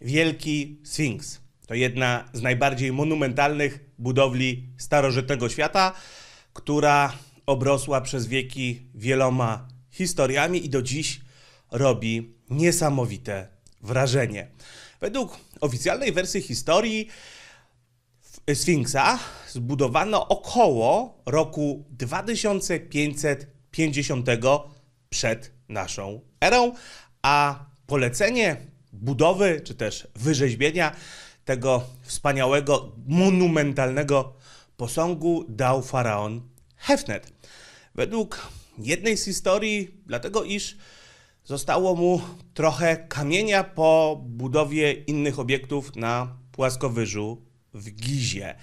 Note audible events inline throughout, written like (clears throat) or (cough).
Wielki Sfinks. To jedna z najbardziej monumentalnych budowli starożytnego świata, która obrosła przez wieki wieloma historiami i do dziś robi niesamowite wrażenie. Według oficjalnej wersji historii Sfinksa zbudowano około roku 2550 przed naszą erą, a polecenie budowy czy też wyrzeźbienia tego wspaniałego, monumentalnego posągu dał faraon Hefnet. Według jednej z historii, dlatego iż zostało mu trochę kamienia po budowie innych obiektów na płaskowyżu w Gizie.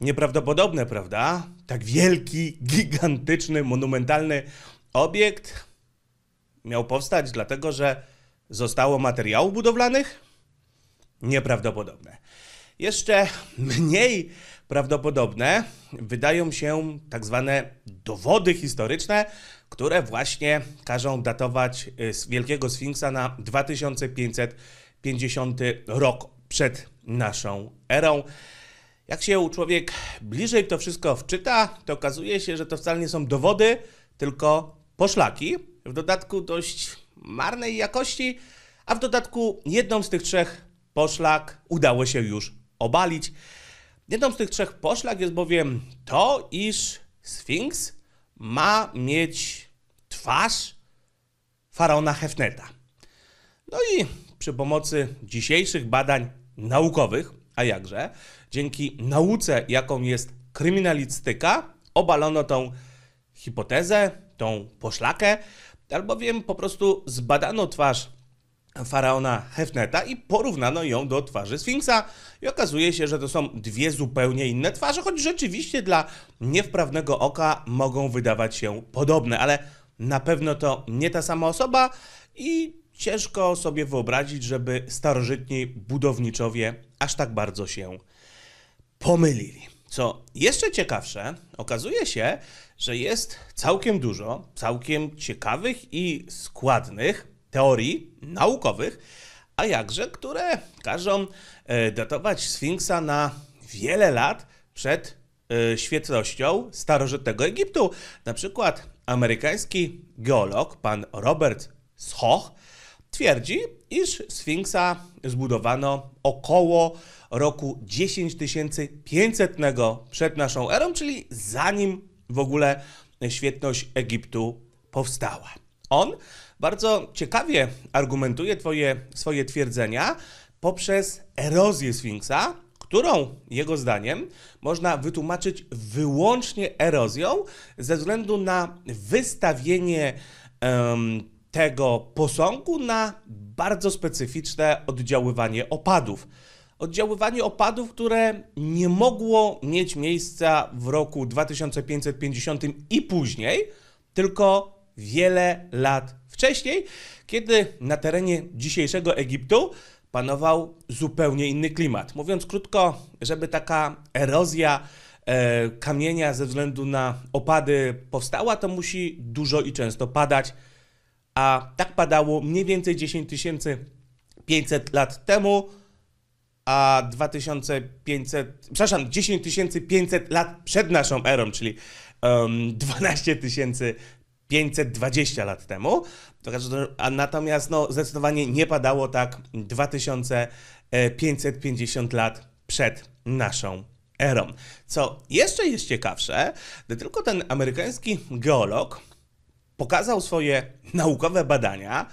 Nieprawdopodobne, prawda? Tak wielki, gigantyczny, monumentalny obiekt miał powstać dlatego, że Zostało materiałów budowlanych? Nieprawdopodobne. Jeszcze mniej prawdopodobne wydają się tak zwane dowody historyczne, które właśnie każą datować y, z Wielkiego Sfinksa na 2550 rok przed naszą erą. Jak się człowiek bliżej to wszystko wczyta, to okazuje się, że to wcale nie są dowody, tylko poszlaki. W dodatku dość marnej jakości, a w dodatku jedną z tych trzech poszlak udało się już obalić. Jedną z tych trzech poszlak jest bowiem to, iż Sfinks ma mieć twarz faraona Hefneta. No i przy pomocy dzisiejszych badań naukowych, a jakże, dzięki nauce, jaką jest kryminalistyka, obalono tą hipotezę, tą poszlakę, albowiem po prostu zbadano twarz faraona Hefneta i porównano ją do twarzy Sfinksa i okazuje się, że to są dwie zupełnie inne twarze, choć rzeczywiście dla niewprawnego oka mogą wydawać się podobne, ale na pewno to nie ta sama osoba i ciężko sobie wyobrazić, żeby starożytni budowniczowie aż tak bardzo się pomylili. Co jeszcze ciekawsze, okazuje się, że jest całkiem dużo, całkiem ciekawych i składnych teorii naukowych, a jakże, które każą e, datować Sfinksa na wiele lat przed e, świętością starożytnego Egiptu. Na przykład amerykański geolog pan Robert Schoch twierdzi, iż Sfinksa zbudowano około roku 10500 przed naszą erą, czyli zanim w ogóle świetność Egiptu powstała. On bardzo ciekawie argumentuje twoje, swoje twierdzenia poprzez erozję Sfinksa, którą jego zdaniem można wytłumaczyć wyłącznie erozją ze względu na wystawienie um, tego posągu na bardzo specyficzne oddziaływanie opadów oddziaływanie opadów, które nie mogło mieć miejsca w roku 2550 i później, tylko wiele lat wcześniej, kiedy na terenie dzisiejszego Egiptu panował zupełnie inny klimat. Mówiąc krótko, żeby taka erozja e, kamienia ze względu na opady powstała, to musi dużo i często padać. A tak padało mniej więcej 10 500 lat temu a 2500, przepraszam, 10 500 lat przed naszą erą, czyli um, 12 520 lat temu. natomiast no, zdecydowanie nie padało tak 2550 lat przed naszą erą. Co jeszcze jest ciekawsze, gdy tylko ten amerykański geolog pokazał swoje naukowe badania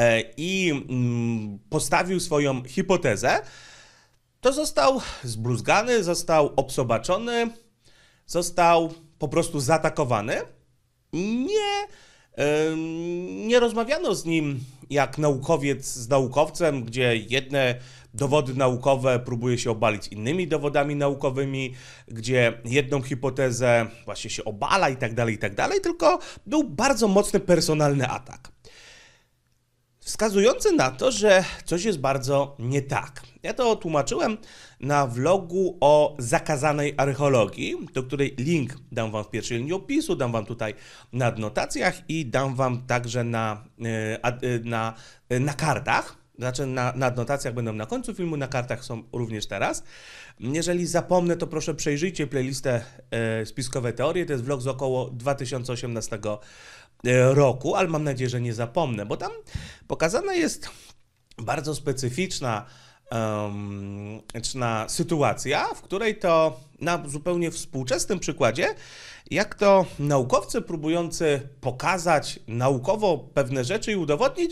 e, i mm, postawił swoją hipotezę, to został zbruzgany, został obsobaczony, został po prostu zaatakowany. Nie, nie rozmawiano z nim jak naukowiec z naukowcem, gdzie jedne dowody naukowe próbuje się obalić innymi dowodami naukowymi, gdzie jedną hipotezę właśnie się obala i tak dalej, i tak dalej, tylko był bardzo mocny personalny atak wskazujące na to, że coś jest bardzo nie tak. Ja to tłumaczyłem na vlogu o zakazanej archeologii, do której link dam Wam w pierwszej linii opisu, dam Wam tutaj na notacjach i dam Wam także na, e, e, na, e, na kartach. Znaczy na, na notacjach będą na końcu filmu, na kartach są również teraz. Jeżeli zapomnę, to proszę przejrzyjcie playlistę Spiskowe Teorie. To jest vlog z około 2018 E, roku, ale mam nadzieję, że nie zapomnę, bo tam pokazana jest bardzo specyficzna um, sytuacja, w której to na zupełnie współczesnym przykładzie, jak to naukowcy próbujący pokazać naukowo pewne rzeczy i udowodnić,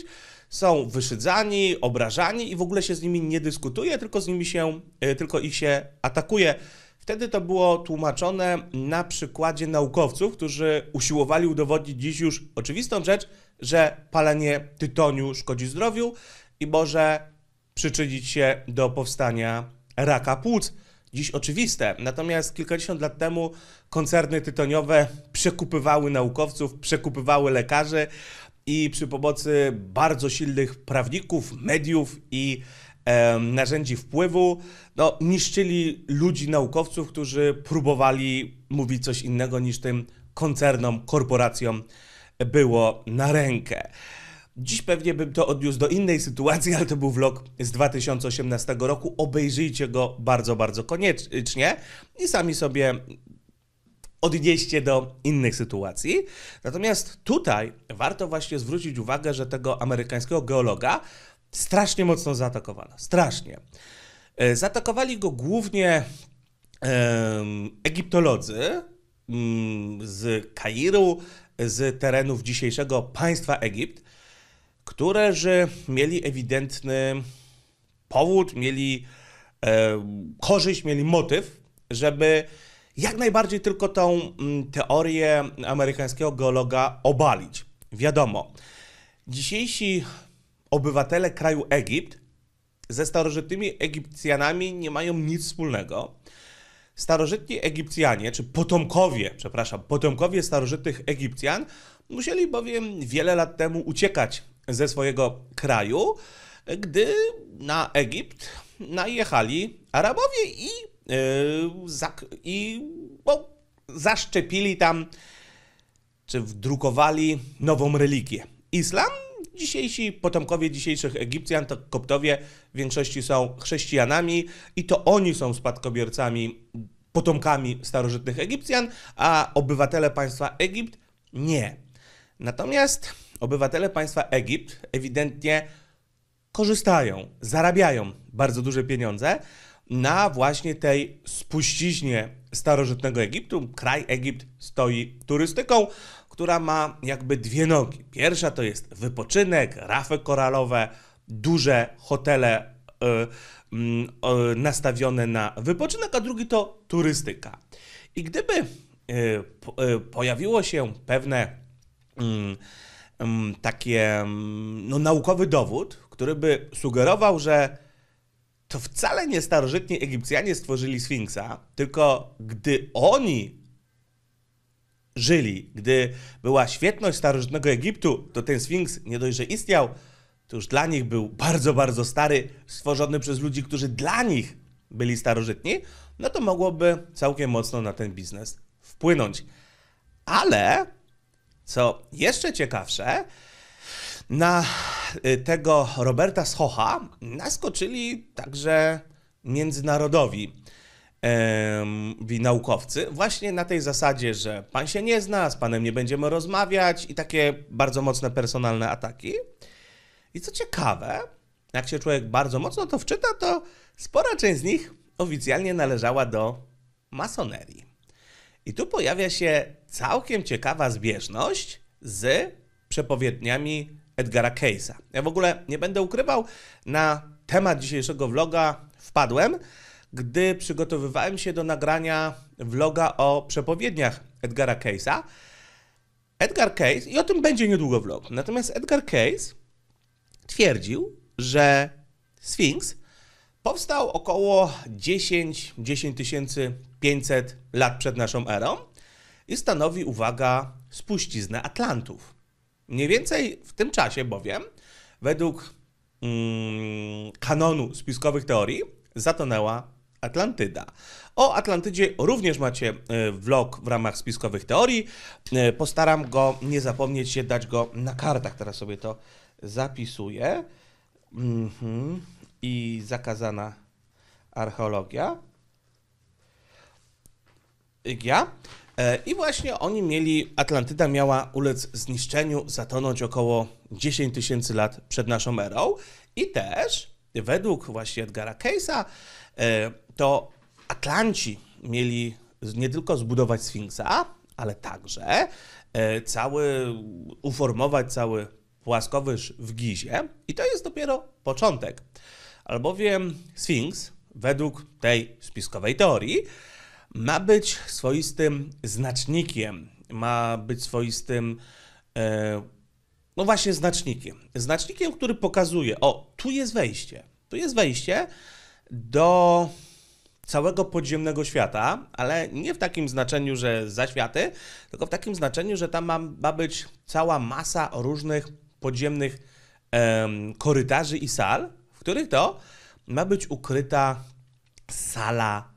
są wyszydzani, obrażani i w ogóle się z nimi nie dyskutuje, tylko z nimi się, e, tylko ich się atakuje Wtedy to było tłumaczone na przykładzie naukowców, którzy usiłowali udowodnić dziś już oczywistą rzecz, że palenie tytoniu szkodzi zdrowiu i może przyczynić się do powstania raka płuc. Dziś oczywiste, natomiast kilkadziesiąt lat temu koncerny tytoniowe przekupywały naukowców, przekupywały lekarzy i przy pomocy bardzo silnych prawników, mediów i narzędzi wpływu, no, niszczyli ludzi, naukowców, którzy próbowali mówić coś innego niż tym koncernom, korporacjom było na rękę. Dziś pewnie bym to odniósł do innej sytuacji, ale to był vlog z 2018 roku. Obejrzyjcie go bardzo, bardzo koniecznie i sami sobie odnieście do innych sytuacji. Natomiast tutaj warto właśnie zwrócić uwagę, że tego amerykańskiego geologa strasznie mocno zaatakowano. Strasznie. E, zaatakowali go głównie Egiptolodzy mm, z Kairu, z terenów dzisiejszego państwa Egipt, którzy mieli ewidentny powód, mieli e, korzyść, mieli motyw, żeby jak najbardziej tylko tą mm, teorię amerykańskiego geologa obalić. Wiadomo, dzisiejsi obywatele kraju Egipt ze starożytnymi Egipcjanami nie mają nic wspólnego. Starożytni Egipcjanie, czy potomkowie, przepraszam, potomkowie starożytnych Egipcjan, musieli bowiem wiele lat temu uciekać ze swojego kraju, gdy na Egipt najechali Arabowie i, yy, i bo, no, zaszczepili tam, czy wdrukowali nową religię. Islam Dzisiejsi potomkowie dzisiejszych Egipcjan, to Koptowie w większości są chrześcijanami i to oni są spadkobiercami, potomkami starożytnych Egipcjan, a obywatele państwa Egipt nie. Natomiast obywatele państwa Egipt ewidentnie korzystają, zarabiają bardzo duże pieniądze, na właśnie tej spuściźnie starożytnego Egiptu. Kraj Egipt stoi turystyką, która ma jakby dwie nogi. Pierwsza to jest wypoczynek, rafy koralowe, duże hotele y, y, y, nastawione na wypoczynek, a drugi to turystyka. I gdyby y, y, pojawiło się pewne mm, mm, takie no, naukowy dowód, który by sugerował, że to wcale nie starożytni Egipcjanie stworzyli Sfinksa, tylko gdy oni żyli, gdy była świetność starożytnego Egiptu, to ten Sfinks nie dość, że istniał, to już dla nich był bardzo, bardzo stary, stworzony przez ludzi, którzy dla nich byli starożytni, no to mogłoby całkiem mocno na ten biznes wpłynąć. Ale, co jeszcze ciekawsze, na y, tego Roberta Schocha naskoczyli także międzynarodowi yy, naukowcy, właśnie na tej zasadzie, że pan się nie zna, z panem nie będziemy rozmawiać i takie bardzo mocne personalne ataki. I co ciekawe, jak się człowiek bardzo mocno to wczyta, to spora część z nich oficjalnie należała do masonerii. I tu pojawia się całkiem ciekawa zbieżność z przepowiedniami Edgara Case'a. Ja w ogóle nie będę ukrywał, na temat dzisiejszego vloga wpadłem, gdy przygotowywałem się do nagrania vloga o przepowiedniach Edgara Case'a. Edgar Case, i o tym będzie niedługo vlog, natomiast Edgar Case twierdził, że Sphinx powstał około 10-10 500 lat przed naszą erą i stanowi, uwaga, spuściznę Atlantów. Mniej więcej w tym czasie bowiem, według mm, kanonu spiskowych teorii, zatonęła Atlantyda. O Atlantydzie również macie e, vlog w ramach spiskowych teorii. E, postaram go nie zapomnieć się dać go na kartach. Teraz sobie to zapisuję. Mm -hmm. I zakazana archeologia. Ja. E, I właśnie oni mieli, Atlantyda miała ulec zniszczeniu, zatonąć około 10 tysięcy lat przed naszą erą. I też, według właśnie Edgara Case'a, e, to Atlanci mieli nie tylko zbudować Sfinksa, ale także e, cały, uformować cały płaskowyż w Gizie. I to jest dopiero początek. Albowiem Sfinks, według tej spiskowej teorii, ma być swoistym znacznikiem, ma być swoistym, e, no właśnie, znacznikiem. Znacznikiem, który pokazuje, o, tu jest wejście, tu jest wejście do całego podziemnego świata, ale nie w takim znaczeniu, że za światy, tylko w takim znaczeniu, że tam ma, ma być cała masa różnych podziemnych em, korytarzy i sal, w których to ma być ukryta sala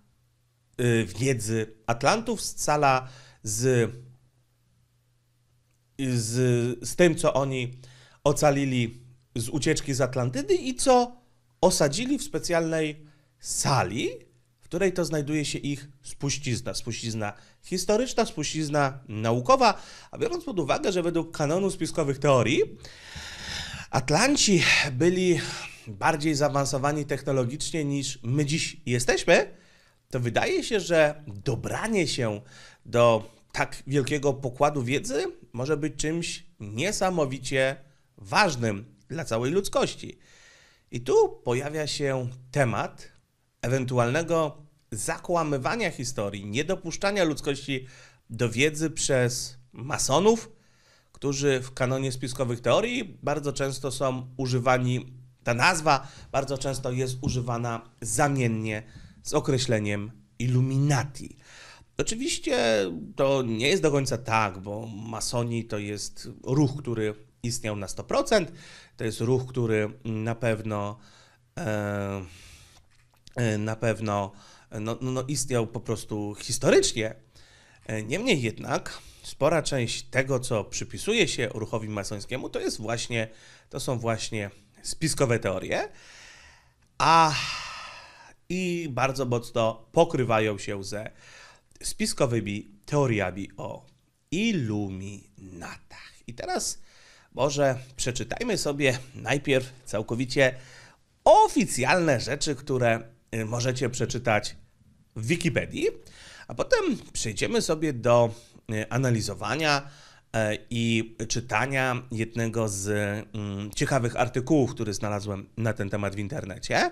Y, wiedzy Atlantów, scala z, z, z tym, co oni ocalili z ucieczki z Atlantydy i co osadzili w specjalnej sali, w której to znajduje się ich spuścizna. Spuścizna historyczna, spuścizna naukowa, a biorąc pod uwagę, że według kanonu spiskowych teorii Atlanci byli bardziej zaawansowani technologicznie niż my dziś jesteśmy, to wydaje się, że dobranie się do tak wielkiego pokładu wiedzy może być czymś niesamowicie ważnym dla całej ludzkości. I tu pojawia się temat ewentualnego zakłamywania historii, niedopuszczania ludzkości do wiedzy przez masonów, którzy w kanonie spiskowych teorii bardzo często są używani, ta nazwa bardzo często jest używana zamiennie z określeniem Illuminati. Oczywiście to nie jest do końca tak, bo masoni to jest ruch, który istniał na 100%, to jest ruch, który na pewno e, e, na pewno no, no, no, istniał po prostu historycznie. E, niemniej jednak spora część tego, co przypisuje się ruchowi masońskiemu, to jest właśnie, to są właśnie spiskowe teorie, a i bardzo mocno pokrywają się ze spiskowymi teoriami o iluminatach. I teraz może przeczytajmy sobie najpierw całkowicie oficjalne rzeczy, które y, możecie przeczytać w Wikipedii, a potem przejdziemy sobie do y, analizowania e, i czytania jednego z mm, ciekawych artykułów, który znalazłem na ten temat w internecie.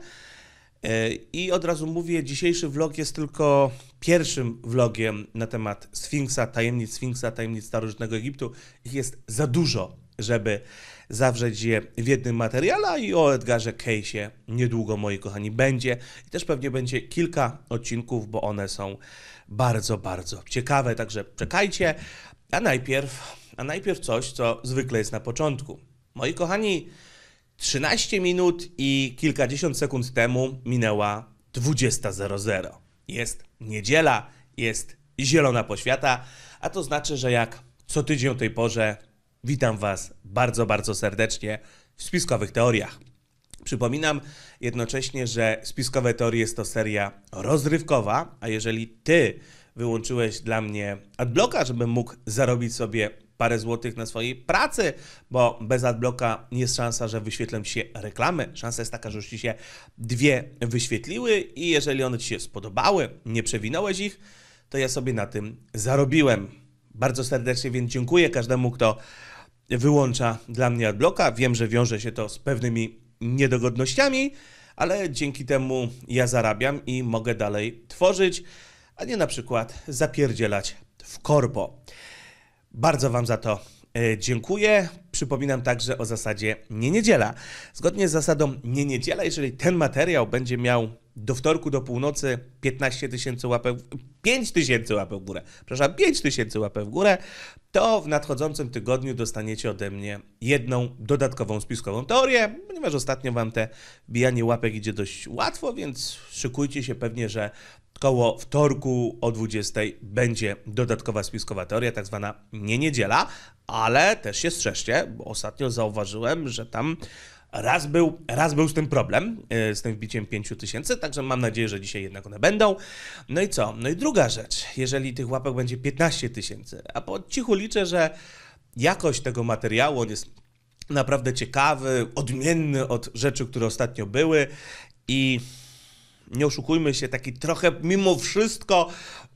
E, I od razu mówię, dzisiejszy vlog jest tylko pierwszym vlogiem na temat Sfinksa, tajemnic Sfinksa, tajemnic starożytnego Egiptu. Ich jest za dużo, żeby zawrzeć je w jednym materiale i o Edgarze Case'ie niedługo, moi kochani, będzie. I też pewnie będzie kilka odcinków, bo one są bardzo, bardzo ciekawe, także czekajcie. A najpierw, a najpierw coś, co zwykle jest na początku. Moi kochani, 13 minut i kilkadziesiąt sekund temu minęła 20.00. Jest niedziela, jest zielona poświata, a to znaczy, że jak co tydzień o tej porze witam Was bardzo, bardzo serdecznie w spiskowych teoriach. Przypominam jednocześnie, że spiskowe teorie jest to seria rozrywkowa, a jeżeli Ty wyłączyłeś dla mnie adblocka, żebym mógł zarobić sobie parę złotych na swojej pracy, bo bez adblocka jest szansa, że wyświetlą się reklamy. Szansa jest taka, że już ci się dwie wyświetliły i jeżeli one ci się spodobały, nie przewinąłeś ich, to ja sobie na tym zarobiłem. Bardzo serdecznie więc dziękuję każdemu, kto wyłącza dla mnie adblocka. Wiem, że wiąże się to z pewnymi niedogodnościami, ale dzięki temu ja zarabiam i mogę dalej tworzyć, a nie na przykład zapierdzielać w korpo. Bardzo Wam za to e, dziękuję. Przypominam także o zasadzie nie niedziela. Zgodnie z zasadą nie niedziela, jeżeli ten materiał będzie miał do wtorku do północy 15 tysięcy łapek, 5 tysięcy łapek w górę, przepraszam, 5 tysięcy łapek w górę, to w nadchodzącym tygodniu dostaniecie ode mnie jedną dodatkową spiskową teorię, ponieważ ostatnio wam te bijanie łapek idzie dość łatwo, więc szykujcie się pewnie, że koło wtorku o 20 będzie dodatkowa spiskowa teoria, tak zwana nie niedziela, ale też się strzeżcie, bo ostatnio zauważyłem, że tam Raz był, raz był z tym problem, y, z tym wbiciem 5000, także mam nadzieję, że dzisiaj jednak one będą. No i co? No i druga rzecz, jeżeli tych łapek będzie 15 tysięcy, a po cichu liczę, że jakość tego materiału, on jest naprawdę ciekawy, odmienny od rzeczy, które ostatnio były i nie oszukujmy się, taki trochę mimo wszystko,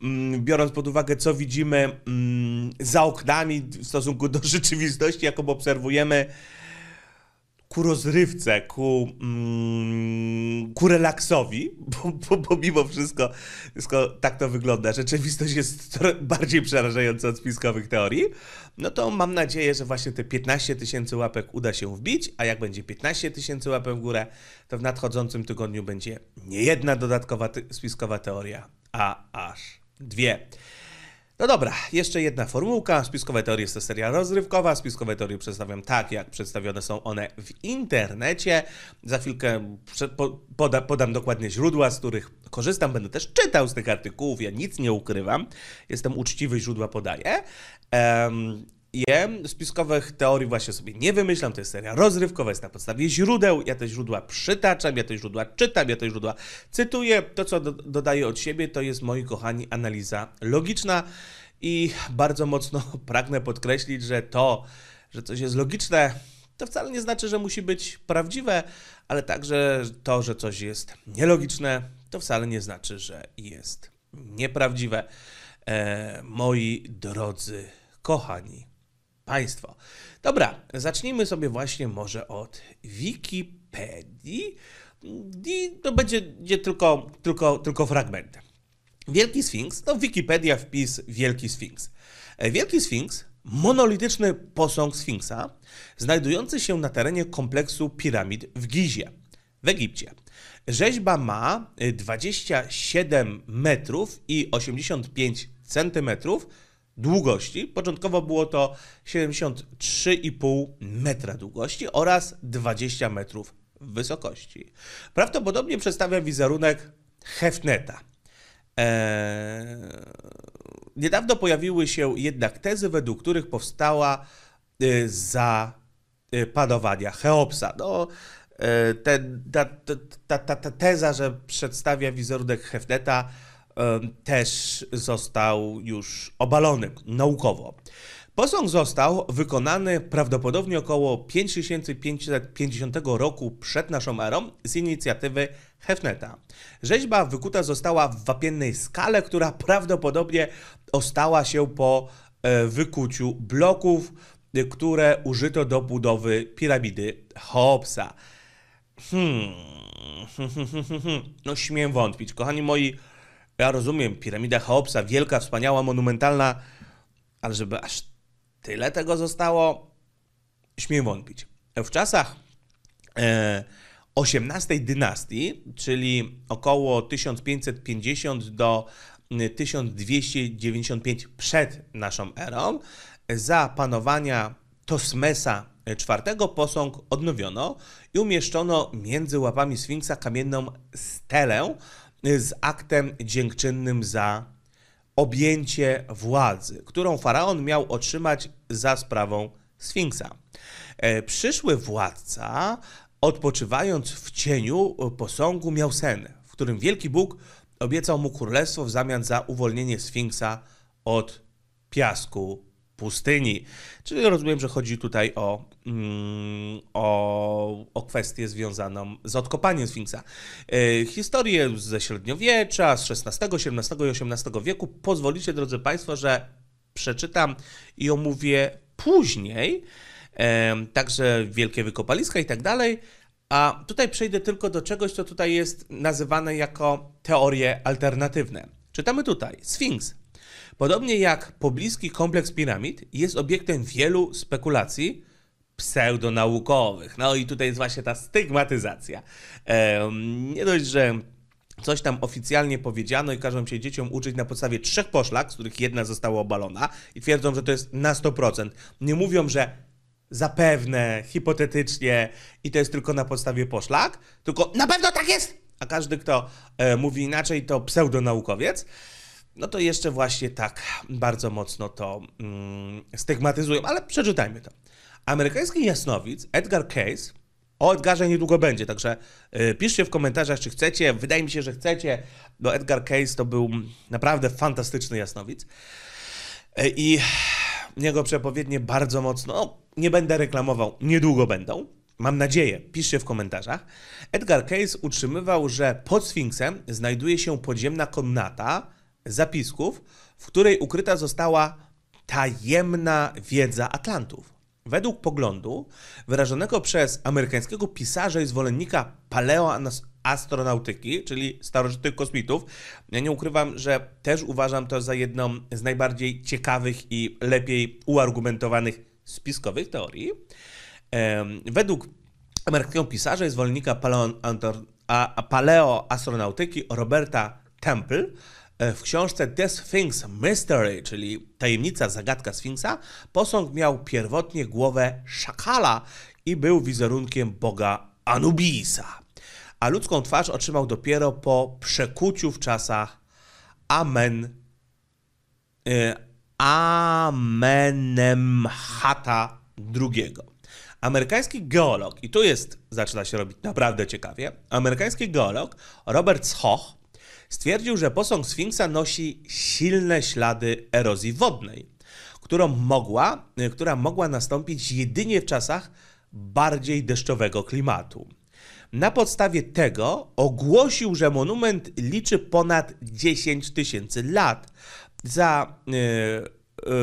mm, biorąc pod uwagę, co widzimy mm, za oknami w stosunku do (laughs) rzeczywistości, jaką obserwujemy, ku rozrywce, ku, mm, ku relaksowi, bo, bo, bo mimo wszystko, wszystko tak to wygląda. Rzeczywistość jest bardziej przerażająca od spiskowych teorii. No to mam nadzieję, że właśnie te 15 tysięcy łapek uda się wbić, a jak będzie 15 tysięcy łapek w górę, to w nadchodzącym tygodniu będzie nie jedna dodatkowa spiskowa teoria, a aż dwie. No dobra, jeszcze jedna formułka. Spiskowe teorie jest to seria rozrywkowa. Spiskowe teorie przedstawiam tak, jak przedstawione są one w internecie. Za chwilkę podam dokładnie źródła, z których korzystam. Będę też czytał z tych artykułów, ja nic nie ukrywam. Jestem uczciwy, źródła podaję je. Spiskowych teorii właśnie sobie nie wymyślam, to jest seria rozrywkowa, jest na podstawie źródeł. Ja te źródła przytaczam, ja te źródła czytam, ja te źródła cytuję. To, co do dodaję od siebie, to jest, moi kochani, analiza logiczna i bardzo mocno (laughs) pragnę podkreślić, że to, że coś jest logiczne, to wcale nie znaczy, że musi być prawdziwe, ale także to, że coś jest nielogiczne, to wcale nie znaczy, że jest nieprawdziwe. E, moi drodzy, kochani, państwo. Dobra, zacznijmy sobie właśnie może od Wikipedii. I to będzie nie tylko, tylko, tylko fragment. Wielki Sfinks, to no Wikipedia wpis Wielki Sfinks. E, Wielki Sfinks, monolityczny posąg Sfinksa, znajdujący się na terenie kompleksu piramid w Gizie, w Egipcie. Rzeźba ma 27 e, metrów i 85 centymetrów długości. Początkowo było to 73,5 metra długości oraz 20 metrów wysokości. Prawdopodobnie przedstawia wizerunek Hefneta. Eee... Niedawno pojawiły się jednak tezy, według których powstała y, za y, panowania Cheopsa. No, y, e, ten, ta, ta, ta, ta, teza, że przedstawia wizerunek Hefneta, też został już obalony naukowo. Posąg został wykonany prawdopodobnie około 5550 roku przed naszą erą z inicjatywy Hefneta. Rzeźba wykuta została w wapiennej skale, która prawdopodobnie ostała się po e, wykuciu bloków, które użyto do budowy piramidy Cheopsa. Hmm. (laughs) No śmiem wątpić, kochani moi ja rozumiem, piramida Cheopsa, wielka, wspaniała, monumentalna, ale żeby aż tyle tego zostało, śmiem wątpić. W czasach XVIII e, dynastii, czyli około 1550 do 1295 e, przed naszą erą, za panowania Tosmesa IV posąg odnowiono i umieszczono między łapami Sfinksa kamienną stelę, z aktem dziękczynnym za objęcie władzy, którą faraon miał otrzymać za sprawą Sfinksa. E, przyszły władca, odpoczywając w cieniu posągu, miał sen, w którym wielki Bóg obiecał mu królestwo w zamian za uwolnienie Sfinksa od piasku pustyni. Czyli rozumiem, że chodzi tutaj o, mm, o, o kwestię związaną z odkopaniem Sfinksa. E, historię ze średniowiecza, z XVI, XVII i XVIII wieku pozwolicie, drodzy Państwo, że przeczytam i omówię później, e, także wielkie wykopaliska i tak dalej. A tutaj przejdę tylko do czegoś, co tutaj jest nazywane jako teorie alternatywne. Czytamy tutaj. Sfinks Podobnie jak pobliski kompleks piramid jest obiektem wielu spekulacji pseudonaukowych. No i tutaj jest właśnie ta stygmatyzacja. Nie dość, że coś tam oficjalnie powiedziano i każą się dzieciom uczyć na podstawie trzech poszlak, z których jedna została obalona i twierdzą, że to jest na 100%. Nie mówią, że zapewne, hipotetycznie i to jest tylko na podstawie poszlak, tylko na pewno tak jest! A każdy, kto e, mówi inaczej, to pseudonaukowiec no to jeszcze właśnie tak bardzo mocno to mm, stygmatyzują, ale przeczytajmy to. Amerykański jasnowic Edgar Case, o Edgarze niedługo będzie, także y, piszcie w komentarzach, czy chcecie, wydaje mi się, że chcecie, bo Edgar Case to był naprawdę fantastyczny jasnowic y, i jego przepowiednie bardzo mocno, no, nie będę reklamował, niedługo będą, Mam nadzieję, piszcie w komentarzach. Edgar Case utrzymywał, że pod Sfinksem znajduje się podziemna komnata, zapisków, w której ukryta została tajemna wiedza Atlantów. Według poglądu wyrażonego przez amerykańskiego pisarza i zwolennika paleoastronautyki, czyli starożytnych kosmitów, ja nie ukrywam, że też uważam to za jedną z najbardziej ciekawych i lepiej uargumentowanych spiskowych teorii. Według amerykańskiego pisarza i zwolennika paleoastronautyki Roberta Temple, E, w książce The Sphinx Mystery, czyli Tajemnica, Zagadka Sfinksa, posąg miał pierwotnie głowę szakala i był wizerunkiem boga Anubisa. A ludzką twarz otrzymał dopiero po przekuciu w czasach Amen. Y, Amenemhata II. Amerykański geolog, i tu jest, zaczyna się robić naprawdę ciekawie, amerykański geolog Robert Schoch Stwierdził, że posąg Sfinksa nosi silne ślady erozji wodnej, którą mogła, która mogła nastąpić jedynie w czasach bardziej deszczowego klimatu. Na podstawie tego ogłosił, że monument liczy ponad 10 tysięcy lat. Za e,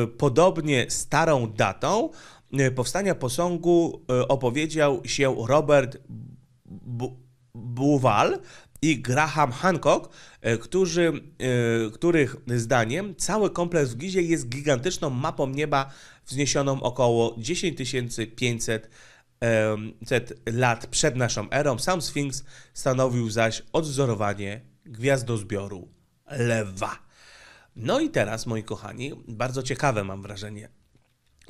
e, podobnie starą datą e, powstania posągu opowiedział się Robert Bouval i Graham Hancock, e, którzy, e, których zdaniem cały kompleks w Gizie jest gigantyczną mapą nieba wzniesioną około 10 500 lat przed naszą erą. Sam Sphinx stanowił zaś odwzorowanie gwiazdozbioru lewa. No i teraz, moi kochani, bardzo ciekawe mam wrażenie,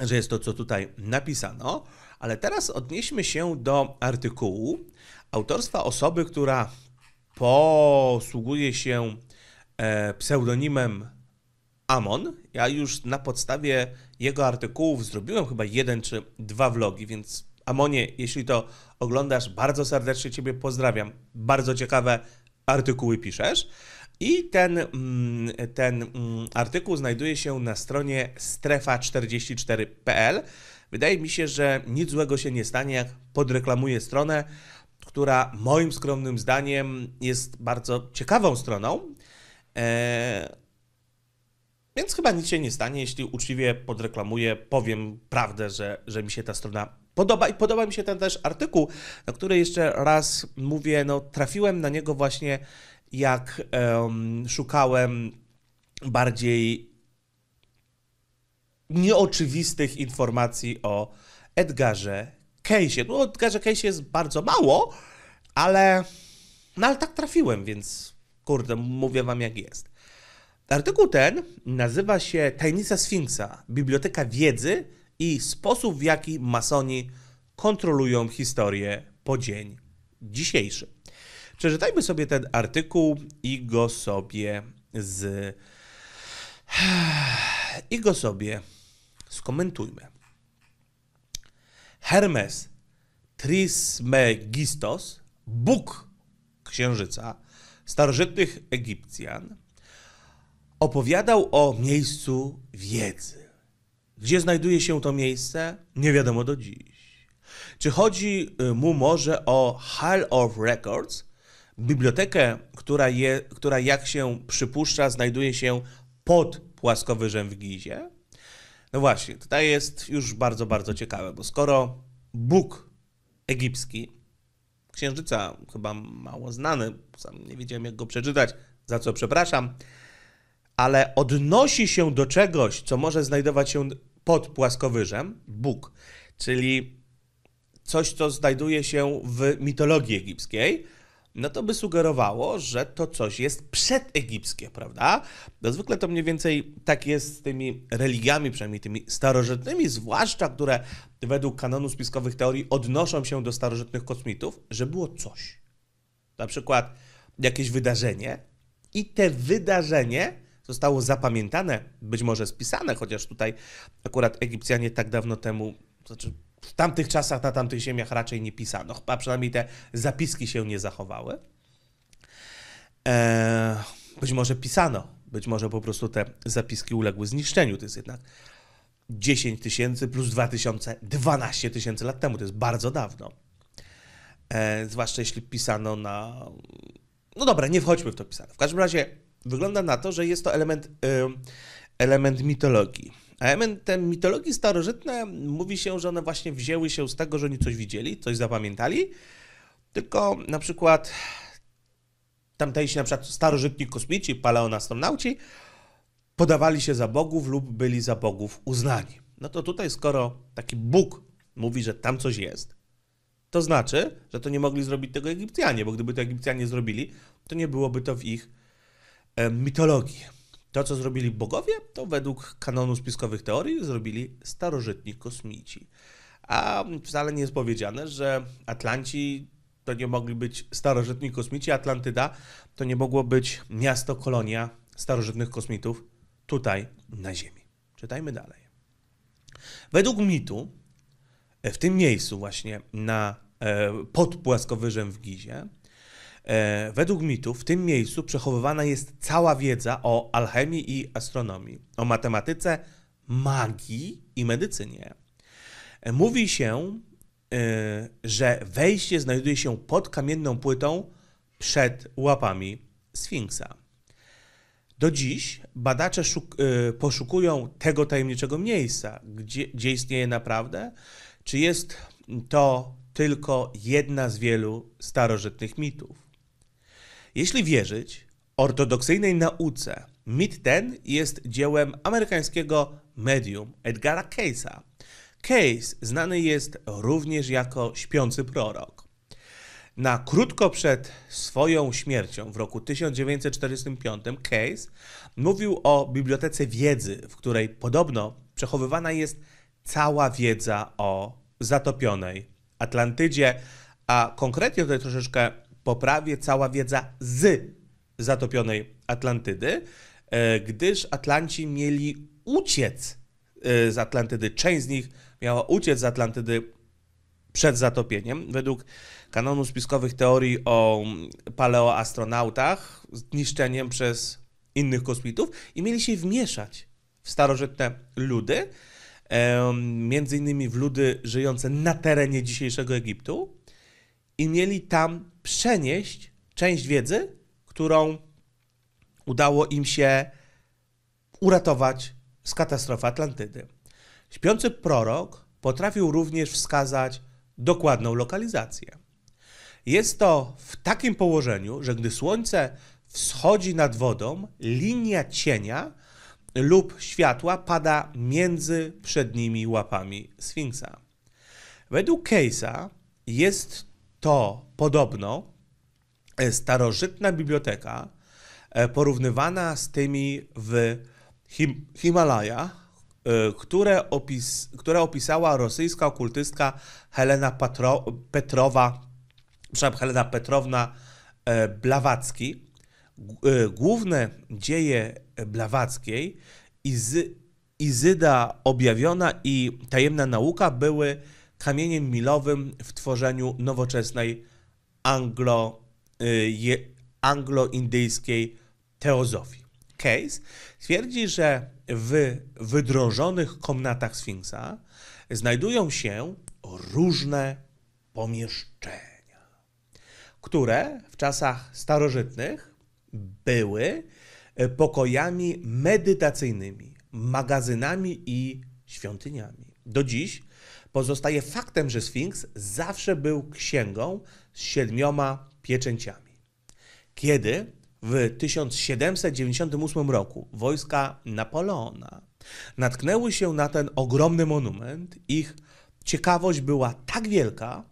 że jest to, co tutaj napisano, ale teraz odnieśmy się do artykułu autorstwa osoby, która posługuje się e, pseudonimem Amon. Ja już na podstawie jego artykułów zrobiłem chyba jeden czy dwa vlogi, więc Amonie, jeśli to oglądasz, bardzo serdecznie Ciebie pozdrawiam. Bardzo ciekawe artykuły piszesz. I ten, mm, ten mm, artykuł znajduje się na stronie strefa44.pl. Wydaje mi się, że nic złego się nie stanie, jak podreklamuję stronę która moim skromnym zdaniem jest bardzo ciekawą stroną. E, więc chyba nic się nie stanie, jeśli uczciwie podreklamuję, powiem prawdę, że, że mi się ta strona podoba i podoba mi się ten też artykuł, na który jeszcze raz mówię, no trafiłem na niego właśnie jak um, szukałem bardziej nieoczywistych informacji o Edgarze Case'ie. No, o Edgarze Case'ie jest bardzo mało, ale, no ale tak trafiłem, więc kurde, mówię wam jak jest. Artykuł ten nazywa się Tajemnica Sfinksa, Biblioteka Wiedzy i sposób w jaki masoni kontrolują historię po dzień dzisiejszy. Przeczytajmy sobie ten artykuł i go sobie z... (sighs) i go sobie skomentujmy. Hermes Trismegistos, Bóg Księżyca starożytnych Egipcjan opowiadał o miejscu wiedzy. Gdzie znajduje się to miejsce? Nie wiadomo do dziś. Czy chodzi y, mu może o Hall of Records, bibliotekę, która, je, która jak się przypuszcza znajduje się pod płaskowyżem w Gizie? No właśnie, tutaj jest już bardzo, bardzo ciekawe, bo skoro Bóg egipski Księżyca, chyba mało znany, sam nie wiedziałem jak go przeczytać, za co przepraszam, ale odnosi się do czegoś, co może znajdować się pod płaskowyżem, Bóg, czyli coś, co znajduje się w mitologii egipskiej no to by sugerowało, że to coś jest przedegipskie, prawda? No zwykle to mniej więcej tak jest z tymi religiami, przynajmniej tymi starożytnymi, zwłaszcza które według kanonu spiskowych teorii odnoszą się do starożytnych kosmitów, że było coś. Na przykład jakieś wydarzenie i te wydarzenie zostało zapamiętane, być może spisane, chociaż tutaj akurat Egipcjanie tak dawno temu, znaczy w tamtych czasach na tamtych ziemiach raczej nie pisano, a przynajmniej te zapiski się nie zachowały. Eee, być może pisano, być może po prostu te zapiski uległy zniszczeniu. To jest jednak 10 tysięcy plus 2000, 12 tysięcy lat temu. To jest bardzo dawno. E, zwłaszcza jeśli pisano na. No dobra, nie wchodźmy w to pisane. W każdym razie wygląda na to, że jest to element, y, element mitologii. A te mitologii starożytne mówi się, że one właśnie wzięły się z tego, że oni coś widzieli, coś zapamiętali, tylko na przykład tamtejsi na przykład starożytni kosmici, paleonastronauci podawali się za bogów lub byli za bogów uznani. No to tutaj skoro taki Bóg mówi, że tam coś jest, to znaczy, że to nie mogli zrobić tego Egipcjanie, bo gdyby to Egipcjanie zrobili, to nie byłoby to w ich e, mitologii. To, co zrobili bogowie, to według kanonu spiskowych teorii zrobili starożytni kosmici. A wcale nie jest powiedziane, że Atlanci to nie mogli być starożytni kosmici, Atlantyda to nie mogło być miasto, kolonia starożytnych kosmitów tutaj na Ziemi. Czytajmy dalej. Według mitu, e, w tym miejscu właśnie na, e, pod płaskowyżem w Gizie, E, według mitów w tym miejscu przechowywana jest cała wiedza o alchemii i astronomii, o matematyce, magii i medycynie. E, mówi się, e, że wejście znajduje się pod kamienną płytą przed łapami Sfinksa. Do dziś badacze poszukują tego tajemniczego miejsca, gdzie, gdzie istnieje naprawdę, czy jest to tylko jedna z wielu starożytnych mitów. Jeśli wierzyć ortodoksyjnej nauce, mit ten jest dziełem amerykańskiego medium Edgara Case'a. Case znany jest również jako śpiący prorok. Na krótko przed swoją śmiercią w roku 1945 Case mówił o bibliotece wiedzy, w której podobno przechowywana jest cała wiedza o zatopionej Atlantydzie, a konkretnie tutaj troszeczkę poprawie cała wiedza z zatopionej Atlantydy, e, gdyż Atlanci mieli uciec e, z Atlantydy. Część z nich miała uciec z Atlantydy przed zatopieniem. Według kanonu spiskowych teorii o paleoastronautach, zniszczeniem przez innych kosmitów i mieli się wmieszać w starożytne ludy, e, między innymi w ludy żyjące na terenie dzisiejszego Egiptu, i mieli tam przenieść część wiedzy, którą udało im się uratować z katastrofy Atlantydy. Śpiący prorok potrafił również wskazać dokładną lokalizację. Jest to w takim położeniu, że gdy słońce wschodzi nad wodą, linia cienia lub światła pada między przednimi łapami Sfinksa. Według Case'a jest to podobno e, starożytna biblioteka e, porównywana z tymi w Him Himalajach, e, które, opis, które opisała rosyjska okultystka Helena Patro, Petrowa, przepraszam, Helena Petrowna Blawacki. Główne dzieje Blawackiej Izy, Izyda objawiona i tajemna nauka były kamieniem milowym w tworzeniu nowoczesnej y, anglo-indyjskiej teozofii. Case twierdzi, że w wydrążonych komnatach Sfinksa znajdują się różne pomieszczenia, które w czasach starożytnych były y, pokojami medytacyjnymi, magazynami i świątyniami. Do dziś pozostaje faktem, że Sfinks zawsze był księgą z siedmioma pieczęciami. Kiedy w 1798 roku wojska Napoleona natknęły się na ten ogromny monument, ich ciekawość była tak wielka,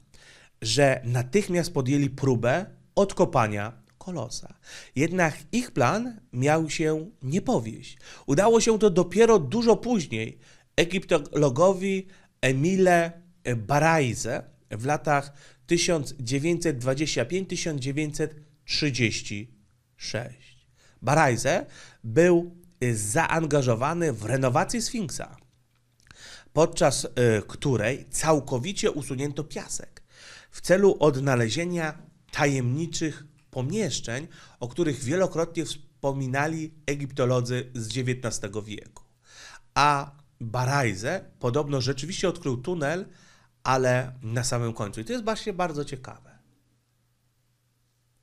że natychmiast podjęli próbę odkopania kolosa. Jednak ich plan miał się nie powieść. Udało się to dopiero dużo później egiptologowi Emile Barajze w latach 1925-1936. Barajze był zaangażowany w renowację Sfinksa, podczas e, której całkowicie usunięto piasek w celu odnalezienia tajemniczych pomieszczeń, o których wielokrotnie wspominali egiptolodzy z XIX wieku. A Barajze podobno rzeczywiście odkrył tunel, ale na samym końcu. I to jest właśnie bardzo ciekawe.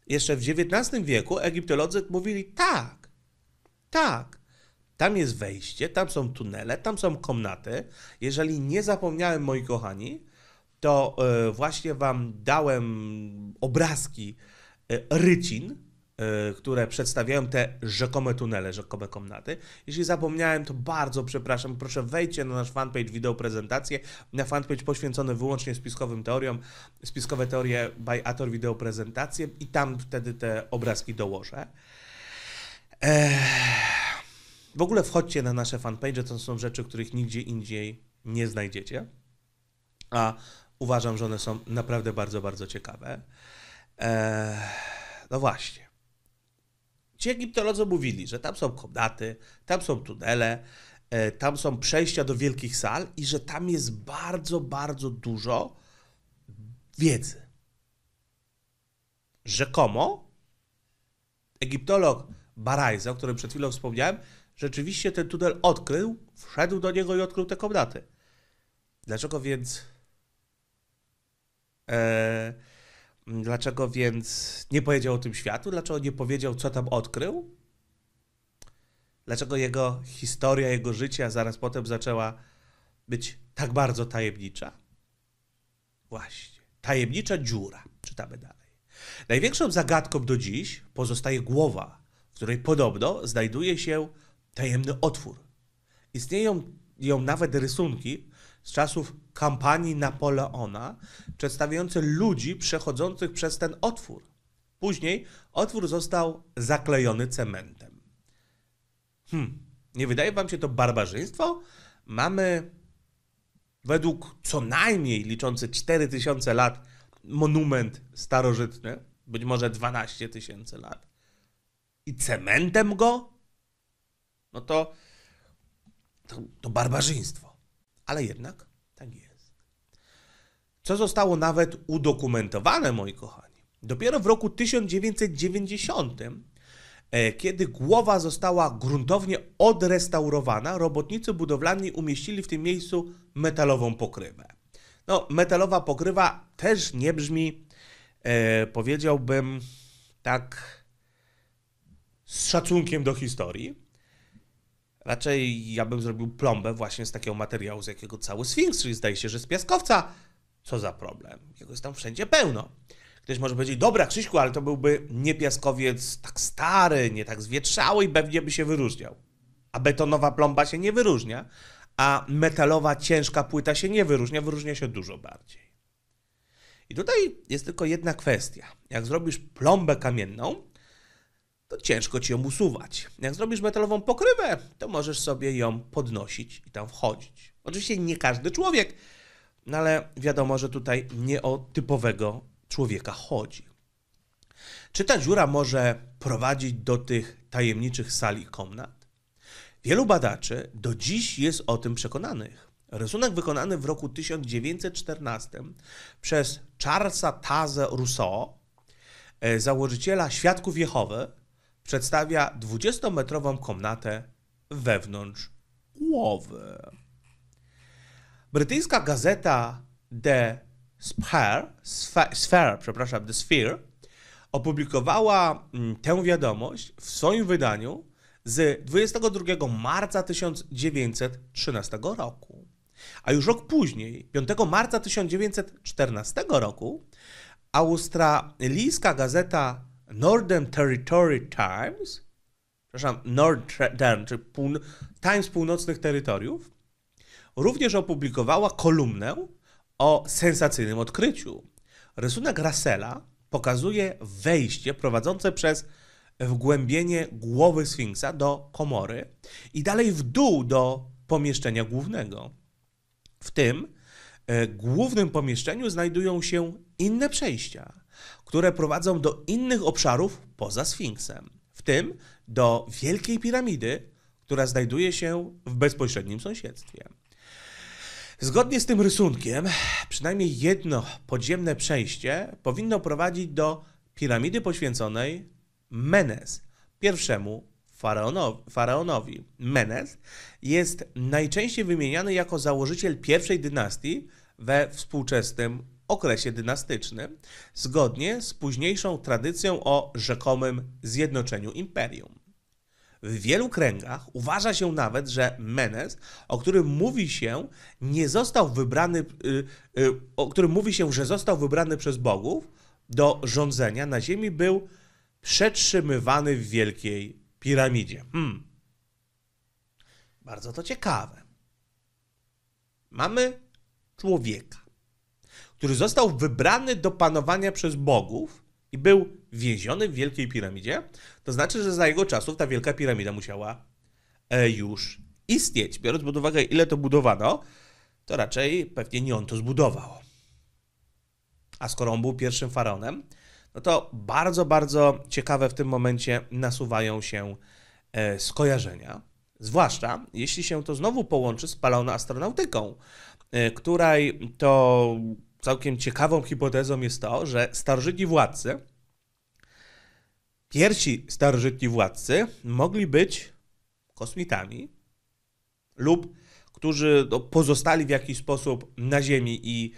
Jeszcze w XIX wieku egiptolodzy mówili tak, tak, tam jest wejście, tam są tunele, tam są komnaty. Jeżeli nie zapomniałem, moi kochani, to e, właśnie Wam dałem obrazki e, rycin, E, które przedstawiają te rzekome tunele, rzekome komnaty. Jeśli zapomniałem, to bardzo przepraszam. Proszę wejdźcie na nasz fanpage wideo prezentację, na fanpage poświęcony wyłącznie spiskowym teoriom, spiskowe teorie by Ator wideo prezentację i tam wtedy te obrazki dołożę. Eee... W ogóle wchodźcie na nasze fanpage, to są rzeczy, których nigdzie indziej nie znajdziecie. A uważam, że one są naprawdę bardzo, bardzo ciekawe. Eee... No właśnie. Ci egiptolodzy mówili, że tam są komnaty, tam są tunele, e, tam są przejścia do wielkich sal i że tam jest bardzo, bardzo dużo wiedzy. Rzekomo egiptolog Barajza, o którym przed chwilą wspomniałem, rzeczywiście ten tunel odkrył, wszedł do niego i odkrył te komnaty. Dlaczego więc... Eee Mm, dlaczego więc nie powiedział o tym światu? Dlaczego nie powiedział, co tam odkrył? Dlaczego jego historia, jego życie, zaraz potem zaczęła być tak bardzo tajemnicza? Właśnie. Tajemnicza dziura. Czytamy dalej. Największą zagadką do dziś pozostaje głowa, w której podobno znajduje się tajemny otwór. Istnieją ją nawet rysunki, z czasów kampanii Napoleona, przedstawiające ludzi przechodzących przez ten otwór. Później otwór został zaklejony cementem. Hmm, nie wydaje wam się to barbarzyństwo? Mamy według co najmniej liczący 4000 lat monument starożytny, być może 12 tysięcy lat, i cementem go? No to, to, to barbarzyństwo. Ale jednak tak jest. Co zostało nawet udokumentowane, moi kochani. Dopiero w roku 1990, e, kiedy głowa została gruntownie odrestaurowana, robotnicy budowlani umieścili w tym miejscu metalową pokrywę. No, metalowa pokrywa też nie brzmi, e, powiedziałbym, tak z szacunkiem do historii, Raczej ja bym zrobił plombę właśnie z takiego materiału, z jakiego cały Sfinks, czyli zdaje się, że z piaskowca. Co za problem? Jego jest tam wszędzie pełno. Ktoś może powiedzieć, dobra Krzyśku, ale to byłby nie piaskowiec tak stary, nie tak zwietrzały i pewnie by się wyróżniał. A betonowa plomba się nie wyróżnia, a metalowa ciężka płyta się nie wyróżnia, wyróżnia się dużo bardziej. I tutaj jest tylko jedna kwestia. Jak zrobisz plombę kamienną, to ciężko ci ją usuwać. Jak zrobisz metalową pokrywę, to możesz sobie ją podnosić i tam wchodzić. Oczywiście nie każdy człowiek, no ale wiadomo, że tutaj nie o typowego człowieka chodzi. Czy ta dziura może prowadzić do tych tajemniczych sali i komnat? Wielu badaczy do dziś jest o tym przekonanych. Rysunek wykonany w roku 1914 przez Charlesa Taze Rousseau, e, założyciela Świadków Jehowy, przedstawia 20-metrową komnatę wewnątrz głowy. Brytyjska gazeta The Sphere, Sphere, przepraszam, The Sphere opublikowała mm, tę wiadomość w swoim wydaniu z 22 marca 1913 roku. A już rok później, 5 marca 1914 roku, australijska gazeta Northern Territory Times, przepraszam, Northern, czy półno Times Północnych Terytoriów, również opublikowała kolumnę o sensacyjnym odkryciu. Rysunek Rasela pokazuje wejście prowadzące przez wgłębienie głowy Sfinksa do komory i dalej w dół do pomieszczenia głównego. W tym e, głównym pomieszczeniu znajdują się inne przejścia które prowadzą do innych obszarów poza Sfinksem, w tym do Wielkiej Piramidy, która znajduje się w bezpośrednim sąsiedztwie. Zgodnie z tym rysunkiem, przynajmniej jedno podziemne przejście powinno prowadzić do piramidy poświęconej Menes, pierwszemu faraonowi. faraonowi. Menes jest najczęściej wymieniany jako założyciel pierwszej dynastii we współczesnym okresie dynastycznym, zgodnie z późniejszą tradycją o rzekomym zjednoczeniu imperium. W wielu kręgach uważa się nawet, że Menes, o którym mówi się, nie został wybrany, y, y, o którym mówi się, że został wybrany przez bogów do rządzenia na ziemi, był przetrzymywany w wielkiej piramidzie. Hmm. Bardzo to ciekawe. Mamy człowieka który został wybrany do panowania przez bogów i był więziony w Wielkiej Piramidzie, to znaczy, że za jego czasów ta Wielka Piramida musiała e, już istnieć. Biorąc pod uwagę, ile to budowano, to raczej pewnie nie on to zbudował. A skoro on był pierwszym faraonem, no to bardzo, bardzo ciekawe w tym momencie nasuwają się e, skojarzenia. Zwłaszcza jeśli się to znowu połączy z paloną astronautyką, e, której to całkiem ciekawą hipotezą jest to, że starożytni władcy, pierwsi starożytni władcy mogli być kosmitami lub którzy no, pozostali w jakiś sposób na Ziemi i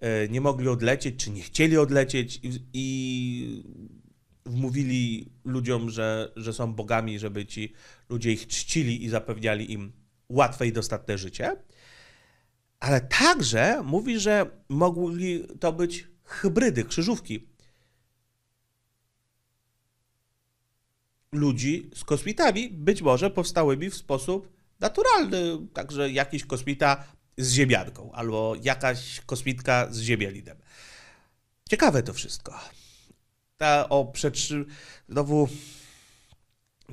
e, nie mogli odlecieć, czy nie chcieli odlecieć i, wmówili ludziom, że, że są bogami, żeby ci ludzie ich czcili i zapewniali im łatwe i dostatne życie ale także mówi, że mogli to być hybrydy, krzyżówki ludzi z kosmitami, być może powstałymi w sposób naturalny, także jakiś kosmita z ziemianką albo jakaś kosmitka z ziemielidem. Ciekawe to wszystko. Ta o przetrzy... Znowu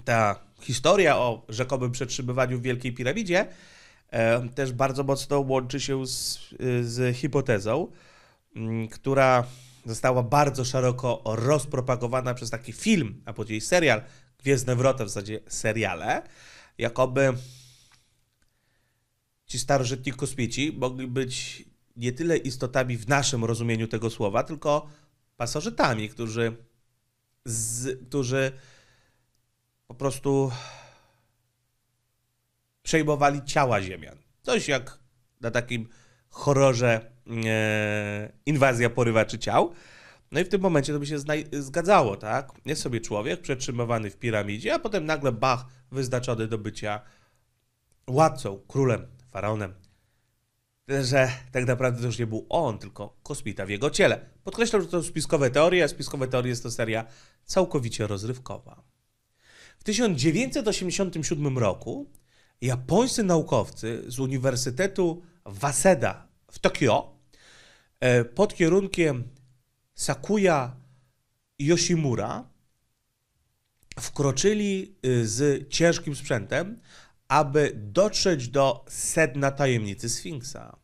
ta historia o rzekomym przetrzymywaniu w Wielkiej Piramidzie E, też bardzo mocno łączy się z, z hipotezą, mm, która została bardzo szeroko rozpropagowana przez taki film, a później serial Gwiezdne Wrota, w zasadzie seriale, jakoby ci starożytni kosmici mogli być nie tyle istotami w naszym rozumieniu tego słowa, tylko pasożytami, którzy, z, którzy po prostu przejmowali ciała ziemian. Dość jak na takim horrorze e, inwazja porywaczy ciał. No i w tym momencie to by się zgadzało, tak? Jest sobie człowiek przetrzymywany w piramidzie, a potem nagle Bach wyznaczony do bycia władcą, królem, faraonem. że tak naprawdę to już nie był on, tylko kosmita w jego ciele. Podkreślam, że to są spiskowe teorie, a spiskowe teorie jest to seria całkowicie rozrywkowa. W 1987 roku japońscy naukowcy z Uniwersytetu Waseda w Tokio e, pod kierunkiem Sakuya Yoshimura wkroczyli y, z ciężkim sprzętem, aby dotrzeć do sedna tajemnicy Sfinksa.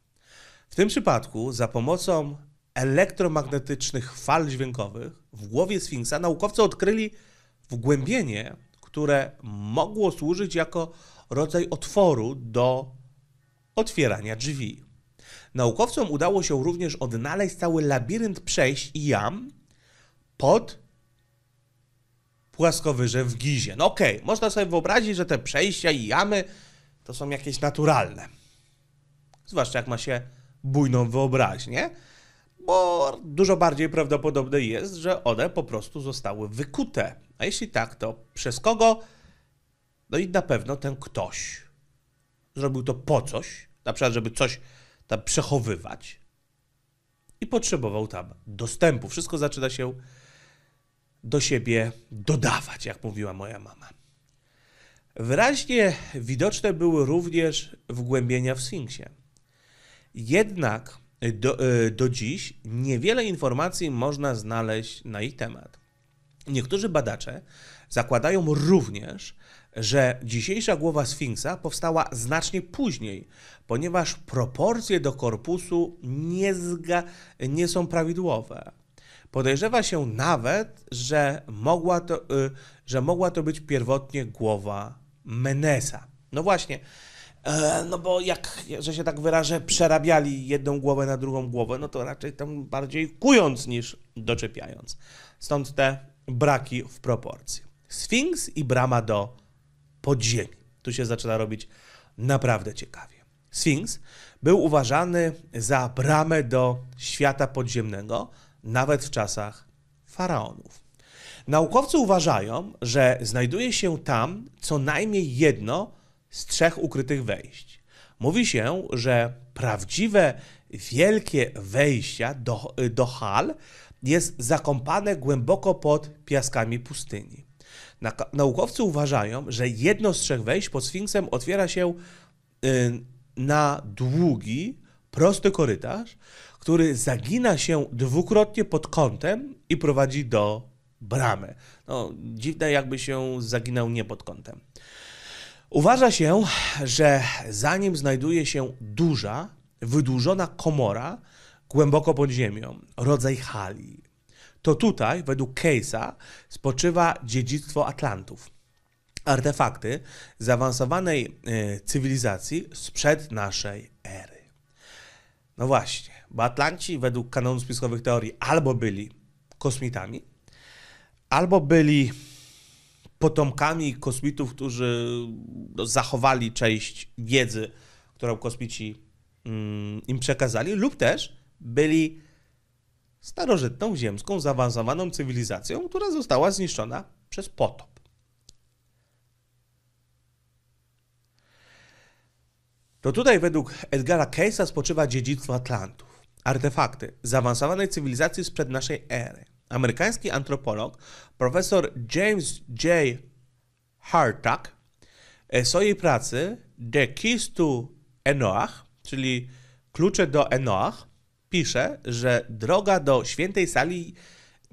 W tym przypadku za pomocą elektromagnetycznych fal dźwiękowych w głowie Sfinksa naukowcy odkryli wgłębienie, które mogło służyć jako rodzaj otworu do otwierania drzwi. Naukowcom udało się również odnaleźć cały labirynt przejść i jam pod płaskowyże w Gizie. No okej, okay, można sobie wyobrazić, że te przejścia i jamy to są jakieś naturalne. Zwłaszcza jak ma się bujną wyobraźnię, bo dużo bardziej prawdopodobne jest, że one po prostu zostały wykute. A jeśli tak, to przez kogo? No i na pewno ten ktoś zrobił to po coś, na przykład, żeby coś tam przechowywać i potrzebował tam dostępu. Wszystko zaczyna się do siebie dodawać, jak mówiła moja mama. Wyraźnie widoczne były również wgłębienia w Sfinksie. Jednak do, e, do dziś niewiele informacji można znaleźć na ich temat. Niektórzy badacze zakładają również, że dzisiejsza głowa Sfinksa powstała znacznie później, ponieważ proporcje do korpusu nie, zga, nie są prawidłowe. Podejrzewa się nawet, że mogła to, y, że mogła to być pierwotnie głowa Menesa. No właśnie, e, no bo jak, że się tak wyrażę, przerabiali jedną głowę na drugą głowę, no to raczej tam bardziej kując niż doczepiając. Stąd te braki w proporcji. Sfinks i brama do pod Tu się zaczyna robić naprawdę ciekawie. Sfinks był uważany za bramę do świata podziemnego, nawet w czasach faraonów. Naukowcy uważają, że znajduje się tam co najmniej jedno z trzech ukrytych wejść. Mówi się, że prawdziwe wielkie wejścia do, do hal jest zakąpane głęboko pod piaskami pustyni. Naukowcy uważają, że jedno z trzech wejść pod Sfinksem otwiera się y, na długi, prosty korytarz, który zagina się dwukrotnie pod kątem i prowadzi do bramy. No, dziwne, jakby się zaginał nie pod kątem. Uważa się, że za nim znajduje się duża, wydłużona komora głęboko pod ziemią, rodzaj hali to tutaj, według Case'a, spoczywa dziedzictwo Atlantów. Artefakty zaawansowanej e, cywilizacji sprzed naszej ery. No właśnie, bo Atlanci według kanonu spiskowych teorii albo byli kosmitami, albo byli potomkami kosmitów, którzy no, zachowali część wiedzy, którą kosmici mm, im przekazali, lub też byli starożytną ziemską zaawansowaną cywilizacją, która została zniszczona przez potop. To tutaj według Edgara Case'a spoczywa dziedzictwo Atlantów. Artefakty zaawansowanej cywilizacji sprzed naszej ery. Amerykański antropolog profesor James J. Hartak, e, w swojej pracy The Keys to Enoach, czyli Klucze do Enoach, pisze, że droga do świętej sali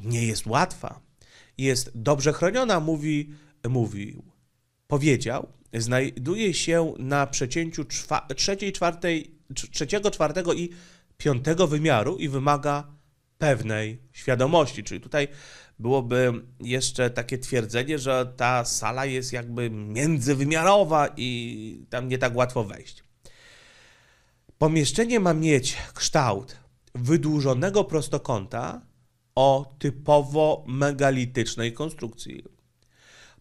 nie jest łatwa. Jest dobrze chroniona, mówi, mówił. Powiedział, znajduje się na przecięciu czwa, trzeciej, czwartej, trzeciego, czwartego i piątego wymiaru i wymaga pewnej świadomości. Czyli tutaj byłoby jeszcze takie twierdzenie, że ta sala jest jakby międzywymiarowa i tam nie tak łatwo wejść. Pomieszczenie ma mieć kształt wydłużonego prostokąta o typowo megalitycznej konstrukcji.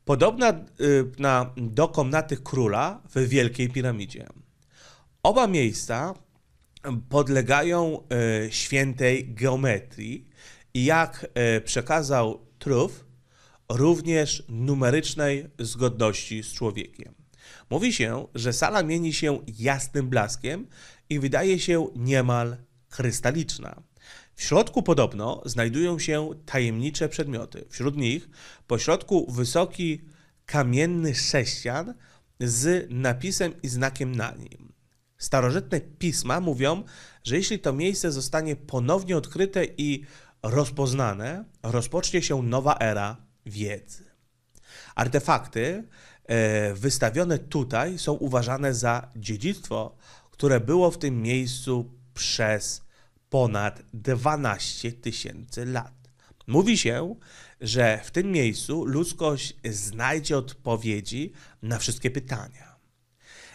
Podobna y, na, do komnaty króla w Wielkiej Piramidzie. Oba miejsca podlegają y, świętej geometrii i jak y, przekazał Truf, również numerycznej zgodności z człowiekiem. Mówi się, że sala mieni się jasnym blaskiem i wydaje się niemal krystaliczna. W środku podobno znajdują się tajemnicze przedmioty. Wśród nich pośrodku wysoki kamienny sześcian z napisem i znakiem na nim. Starożytne pisma mówią, że jeśli to miejsce zostanie ponownie odkryte i rozpoznane, rozpocznie się nowa era wiedzy. Artefakty e, wystawione tutaj są uważane za dziedzictwo, które było w tym miejscu przez ponad 12 tysięcy lat. Mówi się, że w tym miejscu ludzkość znajdzie odpowiedzi na wszystkie pytania.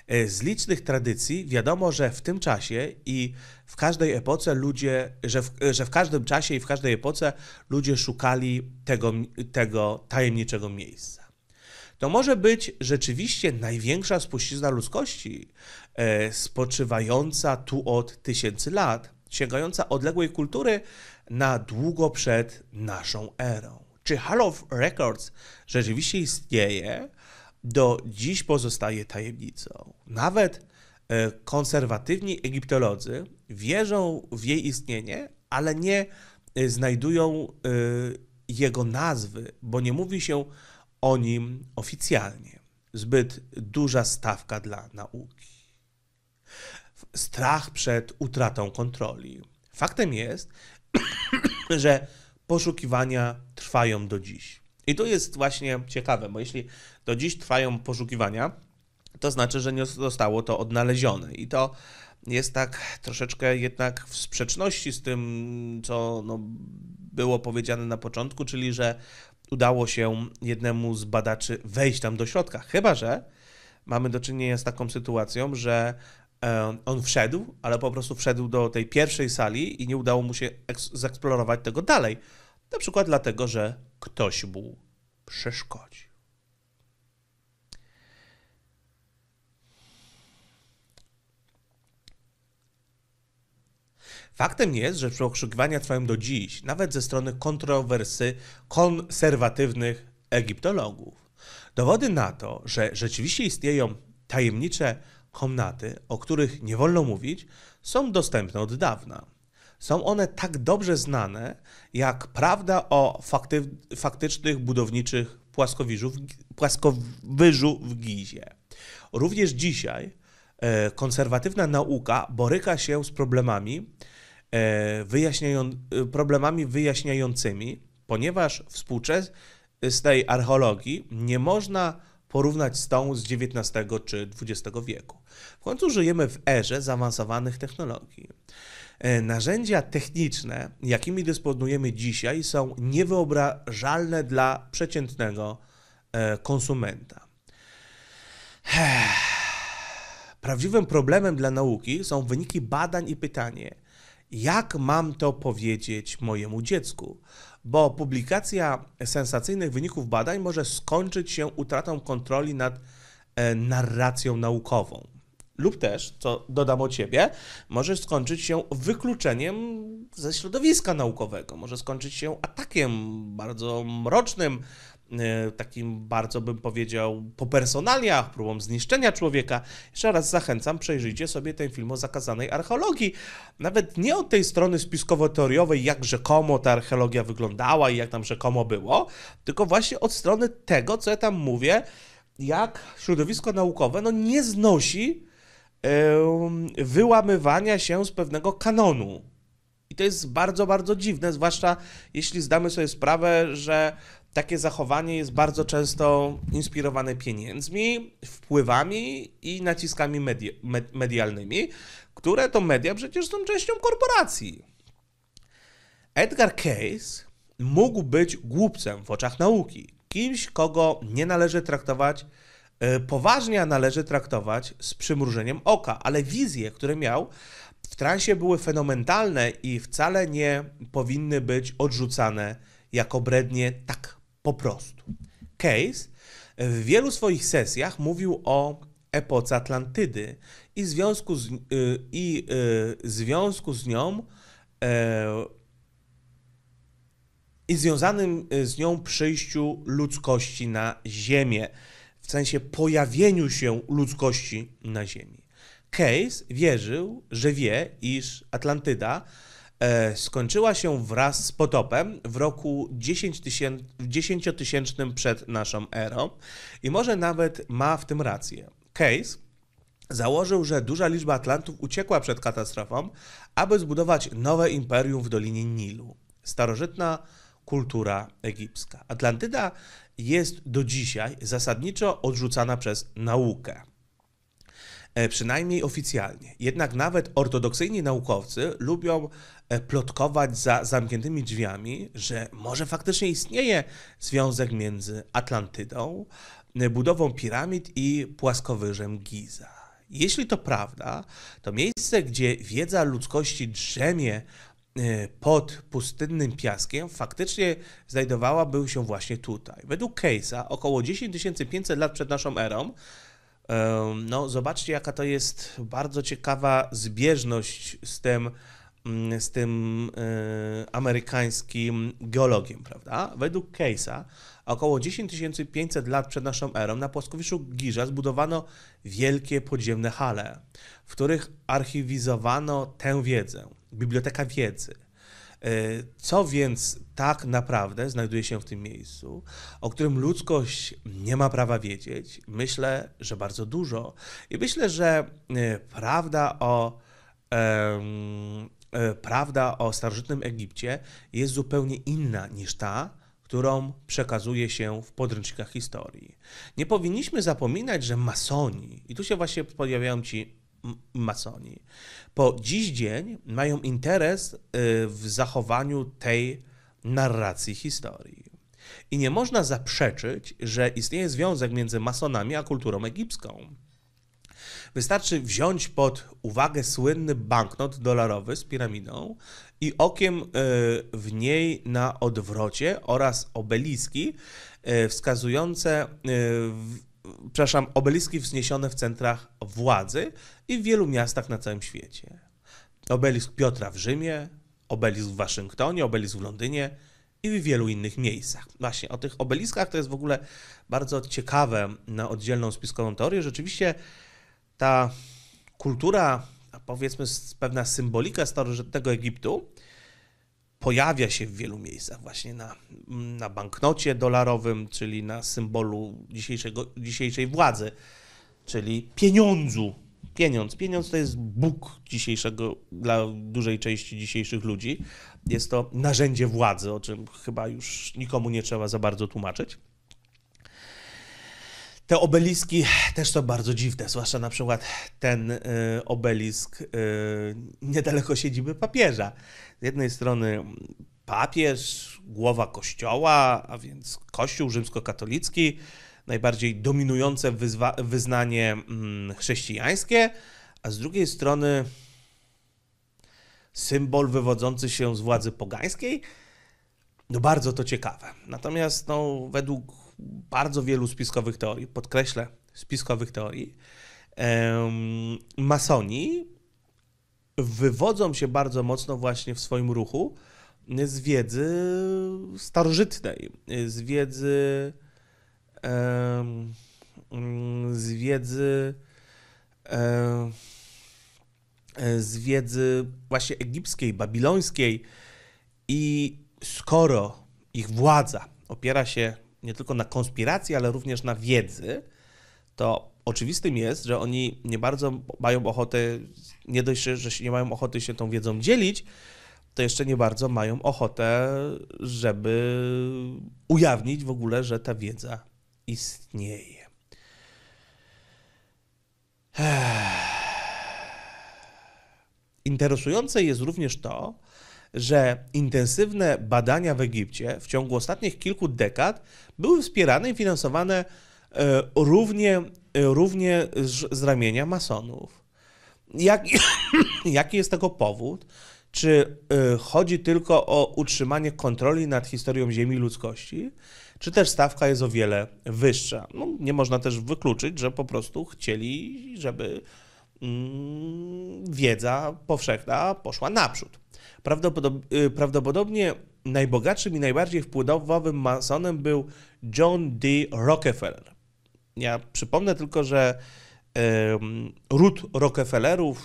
E, z licznych tradycji wiadomo, że w tym czasie i w każdej epoce ludzie, że w, e, że w każdym czasie i w każdej epoce ludzie szukali tego, tego tajemniczego miejsca to może być rzeczywiście największa spuścizna ludzkości, e, spoczywająca tu od tysięcy lat, sięgająca odległej kultury na długo przed naszą erą. Czy Hall of Records rzeczywiście istnieje, do dziś pozostaje tajemnicą. Nawet e, konserwatywni egiptolodzy wierzą w jej istnienie, ale nie e, znajdują jego nazwy, bo nie mówi się o nim oficjalnie. Zbyt duża stawka dla nauki. Strach przed utratą kontroli. Faktem jest, (clears throat) że poszukiwania trwają do dziś. I to jest właśnie ciekawe, bo jeśli do dziś trwają poszukiwania, to znaczy, że nie zostało to odnalezione. I to jest tak troszeczkę jednak w sprzeczności z tym, co no, było powiedziane na początku, czyli że udało się jednemu z badaczy wejść tam do środka. Chyba, że mamy do czynienia z taką sytuacją, że e, on wszedł, ale po prostu wszedł do tej pierwszej sali i nie udało mu się zeksplorować tego dalej. Na przykład dlatego, że ktoś mu przeszkodził. Faktem jest, że przeokrzykiwania trwają do dziś, nawet ze strony kontrowersy konserwatywnych egiptologów. Dowody na to, że rzeczywiście istnieją tajemnicze komnaty, o których nie wolno mówić, są dostępne od dawna. Są one tak dobrze znane, jak prawda o fakty- faktycznych budowniczych płaskowyżu w, płaskowyżu w Gizie. Również dzisiaj e, konserwatywna nauka boryka się z problemami, E, wyjaśniają, e, problemami wyjaśniającymi, ponieważ współczesnej archeologii nie można porównać z tą z XIX czy XX wieku. W końcu żyjemy w erze zaawansowanych technologii. E, narzędzia techniczne, jakimi dysponujemy dzisiaj, są niewyobrażalne dla przeciętnego konsumenta. Prawdziwym problemem dla nauki są wyniki badań i pytanie, jak mam to powiedzieć mojemu dziecku, bo publikacja sensacyjnych wyników badań może skończyć się utratą kontroli nad e, narracją naukową. Lub też, co dodam o ciebie, może skończyć się wykluczeniem ze środowiska naukowego, może skończyć się atakiem bardzo mrocznym E, takim bardzo bym powiedział po personaliach, próbą zniszczenia człowieka. Jeszcze raz zachęcam, przejrzyjcie sobie ten film o zakazanej archeologii. Nawet nie od tej strony spiskowo-teoriowej, jak rzekomo ta archeologia wyglądała i jak tam rzekomo było, tylko właśnie od strony tego, co ja tam mówię, jak środowisko naukowe no, nie znosi wyłamywania się z pewnego kanonu. I to jest bardzo, bardzo dziwne, zwłaszcza jeśli zdamy sobie sprawę, że takie zachowanie jest bardzo często inspirowane pieniędzmi, wpływami i naciskami medi medialnymi, które to media przecież są częścią korporacji. Edgar Case mógł być głupcem w oczach nauki, kimś, kogo nie należy traktować e, poważnie, a należy traktować z przymrużeniem oka, ale wizje, które miał w transie były fenomenalne i wcale nie powinny być odrzucane jako brednie tak po prostu. Case w wielu swoich sesjach mówił o epoce Atlantydy i związku z, y, i, y, związku z nią e, i związanym y, z nią przyjściu ludzkości na Ziemię, w sensie pojawieniu się ludzkości na Ziemi. Case wierzył, że wie, iż Atlantyda E, skończyła się wraz z potopem w roku 10 tysięcznym przed naszą erą i może nawet ma w tym rację. Case założył, że duża liczba Atlantów uciekła przed katastrofą, aby zbudować nowe imperium w Dolinie Nilu. Starożytna kultura egipska. Atlantyda jest do dzisiaj zasadniczo odrzucana przez naukę. E, przynajmniej oficjalnie. Jednak nawet ortodoksyjni naukowcy lubią e, plotkować za zamkniętymi drzwiami, że może faktycznie istnieje związek między Atlantydą, e, budową piramid i płaskowyżem Giza. Jeśli to prawda, to miejsce, gdzie wiedza ludzkości drzemie pod pustynnym piaskiem faktycznie znajdowałaby się właśnie tutaj. Według Case'a około 10 500 lat przed naszą erą no, zobaczcie, jaka to jest bardzo ciekawa zbieżność z tym, mm, z tym e, amerykańskim geologiem, prawda? Według Case'a około 10 500 lat przed naszą erą na płaskowiszu Giza zbudowano wielkie podziemne hale, w których archiwizowano tę wiedzę, biblioteka wiedzy, E, co więc tak naprawdę znajduje się w tym miejscu, o którym ludzkość nie ma prawa wiedzieć? Myślę, że bardzo dużo. I myślę, że e, prawda o. E, prawda o starożytnym Egipcie jest zupełnie inna niż ta, którą przekazuje się w podręcznikach historii. Nie powinniśmy zapominać, że masoni, i tu się właśnie pojawiają ci masoni po dziś dzień mają interes y, w zachowaniu tej narracji historii. I nie można zaprzeczyć, że istnieje związek między masonami a kulturą egipską. Wystarczy wziąć pod uwagę słynny banknot dolarowy z piramidą i okiem y, w niej na odwrocie oraz obeliski y, wskazujące przepraszam, obeliski wzniesione w centrach władzy i w wielu miastach na całym świecie. Obelisk Piotra w Rzymie, obelisk w Waszyngtonie, obelisk w Londynie i w wielu innych miejscach. Właśnie o tych obeliskach to jest w ogóle bardzo ciekawe na oddzielną spiskową teorię. Rzeczywiście ta kultura, powiedzmy pewna symbolika starożytnego Egiptu, pojawia się w wielu miejscach, właśnie na, na banknocie dolarowym, czyli na symbolu dzisiejszego, dzisiejszej władzy, czyli pieniądzu. Pieniądz. Pieniądz to jest Bóg dzisiejszego, dla dużej części dzisiejszych ludzi. Jest to narzędzie władzy, o czym chyba już nikomu nie trzeba za bardzo tłumaczyć. Te obeliski też są bardzo dziwne, zwłaszcza na przykład ten y, obelisk y, niedaleko siedziby papieża. Z jednej strony papież, głowa kościoła, a więc kościół rzymskokatolicki, najbardziej dominujące wyzwa- wyznanie mm, chrześcijańskie, a z drugiej strony symbol wywodzący się z władzy pogańskiej. No bardzo to ciekawe. Natomiast no, według bardzo wielu spiskowych teorii, podkreślę, spiskowych teorii, masoni wywodzą się bardzo mocno właśnie w swoim ruchu z wiedzy starożytnej, z wiedzy z wiedzy z wiedzy właśnie egipskiej, babilońskiej i skoro ich władza opiera się nie tylko na konspiracji, ale również na wiedzy, to oczywistym jest, że oni nie bardzo mają ochotę, nie dość, że nie mają ochoty się tą wiedzą dzielić, to jeszcze nie bardzo mają ochotę, żeby ujawnić w ogóle, że ta wiedza istnieje. Interesujące jest również to, że intensywne badania w Egipcie w ciągu ostatnich kilku dekad były wspierane i finansowane e, równie, e, równie z ramienia masonów. Jak, (coughs) jaki jest tego powód? Czy e, chodzi tylko o utrzymanie kontroli nad historią Ziemi ludzkości? czy też stawka jest o wiele wyższa. No, nie można też wykluczyć, że po prostu chcieli, żeby mm, wiedza powszechna poszła naprzód. Prawdopodob- y, prawdopodobnie najbogatszym i najbardziej wpływowym masonem był John D. Rockefeller. Ja przypomnę tylko, że ród Rockefellerów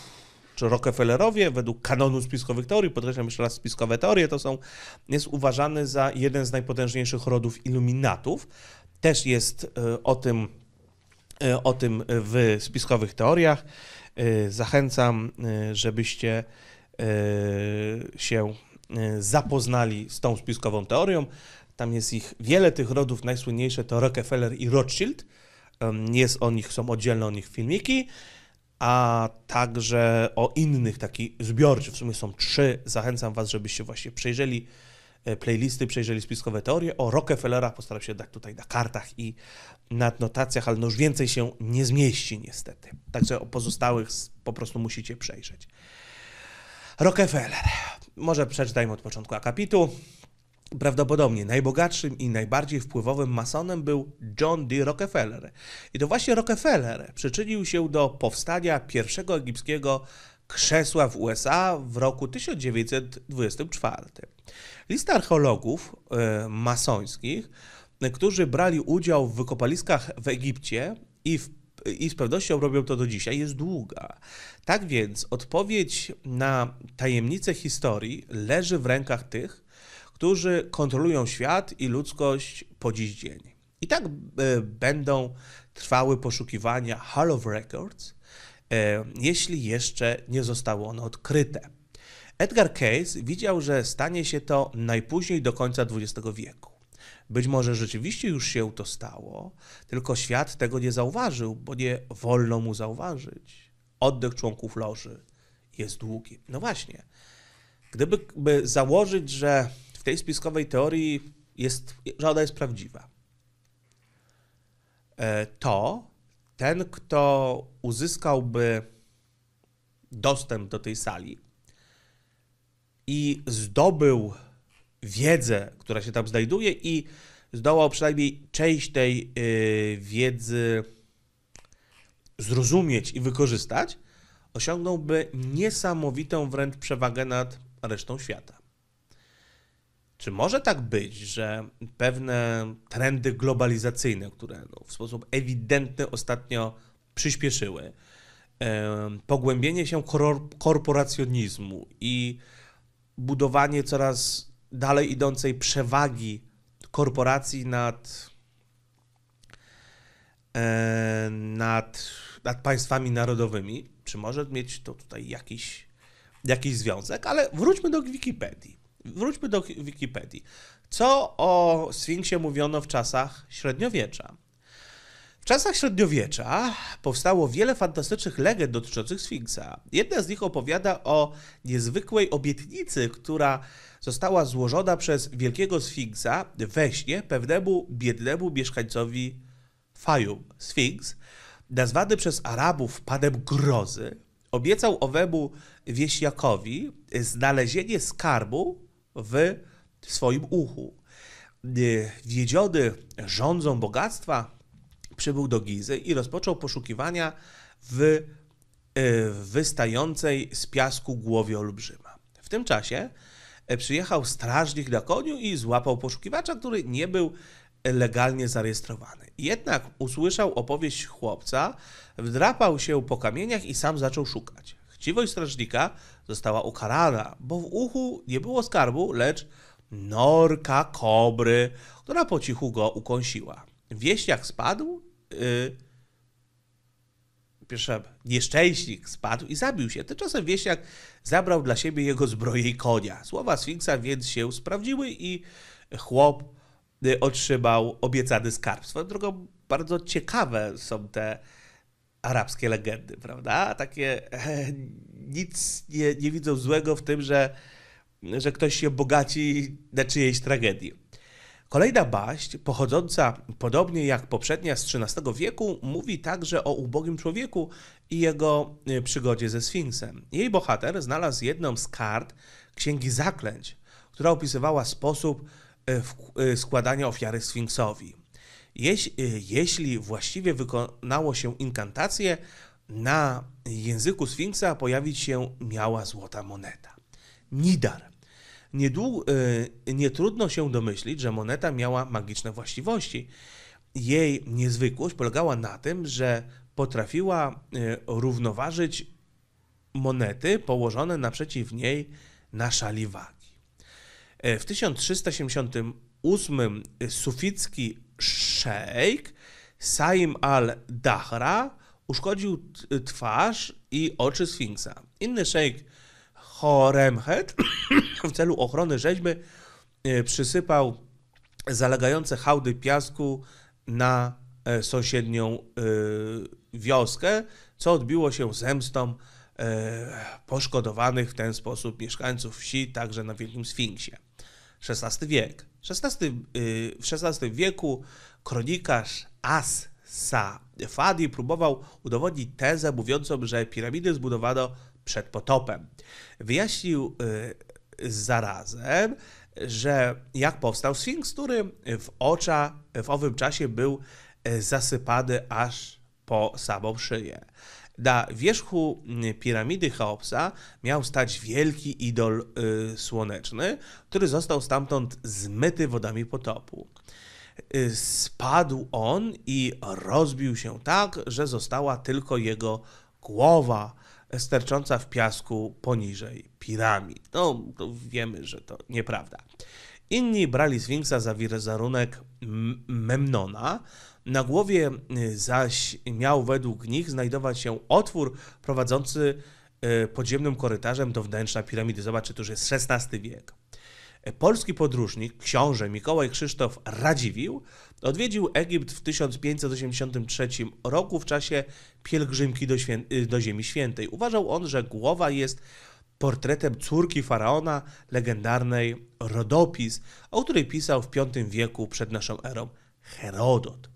czy Rockefellerowie, według kanonu spiskowych teorii, podkreślam jeszcze raz spiskowe teorie, to są, jest uważany za jeden z najpotężniejszych rodów iluminatów. Też jest y, o tym, y, o tym w spiskowych teoriach. Zachęcam, żebyście E, się e, zapoznali z tą spiskową teorią. Tam jest ich wiele tych rodów, najsłynniejsze to Rockefeller i Rothschild. Jest o nich, są oddzielne o nich filmiki, a także o innych, taki zbiorczy, w sumie są trzy. Zachęcam Was, żebyście właśnie przejrzeli e, playlisty, przejrzeli spiskowe teorie. O Rockefellera postaram się dać tutaj na kartach i na notacjach, ale no już więcej się nie zmieści niestety. Także o pozostałych po prostu musicie przejrzeć. Rockefeller. Może przeczytajmy od początku akapitu. Prawdopodobnie najbogatszym i najbardziej wpływowym masonem był John D. Rockefeller. I to właśnie Rockefeller przyczynił się do powstania pierwszego egipskiego krzesła w USA w roku 1924. Lista archeologów e, masońskich, którzy brali udział w wykopaliskach w Egipcie i w i z pewnością robią to do dzisiaj, jest długa. Tak więc odpowiedź na tajemnice historii leży w rękach tych, którzy kontrolują świat i ludzkość po dziś dzień. I tak e, będą trwały poszukiwania Hall of Records, e, jeśli jeszcze nie zostało one odkryte. Edgar Case widział, że stanie się to najpóźniej do końca XX wieku. Być może rzeczywiście już się to stało, tylko świat tego nie zauważył, bo nie wolno mu zauważyć. Oddech członków loży jest długi. No właśnie. Gdyby założyć, że w tej spiskowej teorii jest, że ona jest prawdziwa, e, to ten, kto uzyskałby dostęp do tej sali i zdobył wiedzę, która się tam znajduje i zdołał przynajmniej część tej y, wiedzy zrozumieć i wykorzystać, osiągnąłby niesamowitą wręcz przewagę nad resztą świata. Czy może tak być, że pewne trendy globalizacyjne, które no, w sposób ewidentny ostatnio przyspieszyły, yy, pogłębienie się korporacjonizmu i budowanie coraz dalej idącej przewagi korporacji nad, e, nad, nad państwami narodowymi, czy może mieć to tutaj jakiś, jakiś związek, ale wróćmy do Wikipedii. Wróćmy do Wikipedii. Co o Sfinksie mówiono w czasach średniowiecza? W czasach średniowiecza powstało wiele fantastycznych legend dotyczących Sfinksa. Jedna z nich opowiada o niezwykłej obietnicy, która została złożona przez wielkiego Sfinksa we śnie pewnemu biednemu mieszkańcowi Fayum. Sfinks, nazwany przez Arabów panem grozy, obiecał owemu wieśniakowi znalezienie skarbu w swoim uchu. Yy, wiedziony rządzą bogactwa, przybył do Gizy i rozpoczął poszukiwania e, w wystającej z piasku głowie olbrzyma. W tym czasie e, przyjechał strażnik na koniu i złapał poszukiwacza, który nie był legalnie zarejestrowany. Jednak usłyszał opowieść chłopca, wdrapał się po kamieniach i sam zaczął szukać. Chciwość strażnika została ukarana, bo w uchu nie było skarbu, lecz norka kobry, która po cichu go ukąsiła. Wieśniak spadł Yy, pierwsza nieszczęśnik spadł i zabił się. Tymczasem wieśniak zabrał dla siebie jego zbroję i konia. Słowa Sfinksa więc się sprawdziły i chłop y, otrzymał obiecany skarb. Swoją drogą bardzo ciekawe są te arabskie legendy, prawda? Takie e, nic nie, nie widzą złego w tym, że, że ktoś się bogaci na czyjejś tragedii. Kolejna baść, pochodząca podobnie jak poprzednia z XIII wieku, mówi także o ubogim człowieku i jego y, przygodzie ze Sfinksem. Jej bohater znalazł jedną z kart Księgi Zaklęć, która opisywała sposób y, y, składania ofiary Sfinksowi. jeśli właściwie wykonało się inkantację, na języku Sfinksa pojawić się miała złota moneta. Nidar Niedługo, y, nie trudno się domyślić, że moneta miała magiczne właściwości. Jej niezwykłość polegała na tym, że potrafiła y, równoważyć monety położone naprzeciw niej na szali wagi. Y, w 1378 suficki szejk Saim al-Dahra uszkodził twarz i oczy Sfinksa. Inny szejk Horemhet w celu ochrony rzeźby e, przysypał zalegające hałdy piasku na e, sąsiednią e, wioskę, co odbiło się zemstą poszkodowanych w ten sposób mieszkańców wsi, także na Wielkim Sfinksie. XVI wiek. XVI, y, w XVI wieku kronikarz As Sa Fadi próbował udowodnić tezę mówiącą, że piramidy zbudowano przed potopem. Wyjaśnił y, zarazem, że jak powstał Sfinks, który w ocza w owym czasie był e, zasypany aż po samą szyję. Na wierzchu piramidy Cheopsa miał stać wielki idol y, słoneczny, który został stamtąd zmyty wodami potopu. Y, spadł on i rozbił się tak, że została tylko jego głowa, stercząca w piasku poniżej piramid. No, wiemy, że to nieprawda. Inni brali Sfinksa za wizerunek Memnona, na głowie y, zaś miał według nich znajdować się otwór prowadzący y, podziemnym korytarzem do wnętrza piramidy. Zobaczcie, to już jest XVI wiek. Polski podróżnik, książę Mikołaj Krzysztof Radziwił Odwiedził Egipt w 1583 roku w czasie pielgrzymki do, świę- y, do Ziemi Świętej. Uważał on, że głowa jest portretem córki faraona, legendarnej Rodopis, o której pisał w V wieku przed naszą erą Herodot.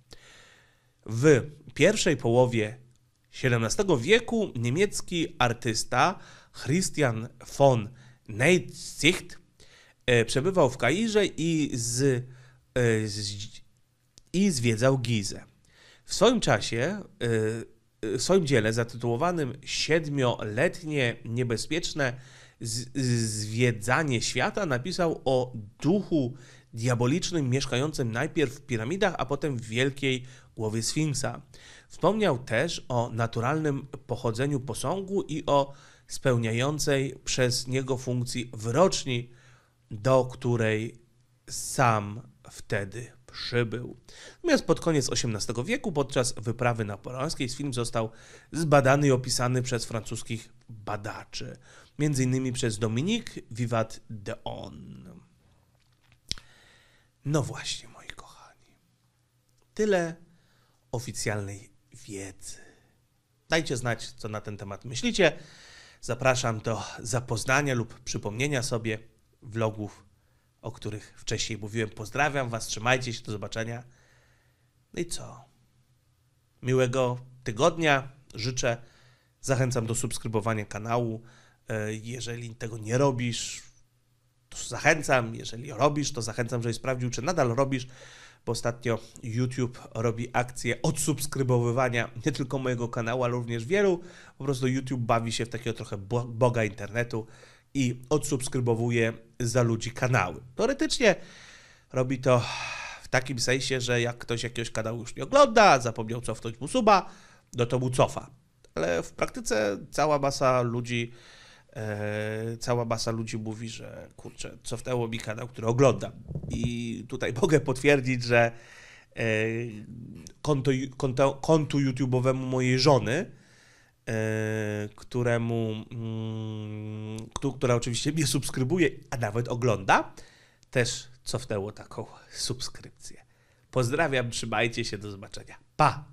W pierwszej połowie XVII wieku niemiecki artysta Christian von Neitzicht e, przebywał w Kairze i z, e, z i zwiedzał Gizę. W swoim czasie, y, y, w swoim dziele zatytułowanym Siedmioletnie niebezpieczne zwiedzanie świata napisał o duchu diabolicznym mieszkającym najpierw w piramidach, a potem w wielkiej głowie Sfinksa. Wspomniał też o naturalnym pochodzeniu posągu i o spełniającej przez niego funkcji wroczni, do której sam wtedy przybył. Natomiast pod koniec XVIII wieku, podczas wyprawy napoleońskiej, film został zbadany i opisany przez francuskich badaczy, m.in. przez Dominique Vivat de On. No właśnie, moi kochani. Tyle oficjalnej wiedzy. Dajcie znać, co na ten temat myślicie. Zapraszam do zapoznania lub przypomnienia sobie vlogów o których wcześniej mówiłem. Pozdrawiam Was, trzymajcie się, do zobaczenia. No i co? Miłego tygodnia życzę. Zachęcam do subskrybowania kanału. E, jeżeli tego nie robisz, to zachęcam. Jeżeli robisz, to zachęcam, żebyś sprawdził, czy nadal robisz, bo ostatnio YouTube robi akcję odsubskrybowywania nie tylko mojego kanału, ale również wielu. Po prostu YouTube bawi się w takiego trochę boga internetu i odsubskrybowuje za ludzi kanały. Teoretycznie robi to w takim sensie, że jak ktoś jakiegoś kanału już nie ogląda, zapomniał cofnąć mu suba, no to mu cofa. Ale w praktyce cała masa ludzi e, cała masa ludzi mówi, że kurczę, cofnęło mi kanał, który oglądam. I tutaj (laughs) mogę potwierdzić, że e, konto, konto, kontu YouTube'owemu mojej żony E, któremu, mm, która oczywiście mnie subskrybuje, a nawet ogląda, też cofnęło taką subskrypcję. Pozdrawiam, trzymajcie się, do zobaczenia. Pa!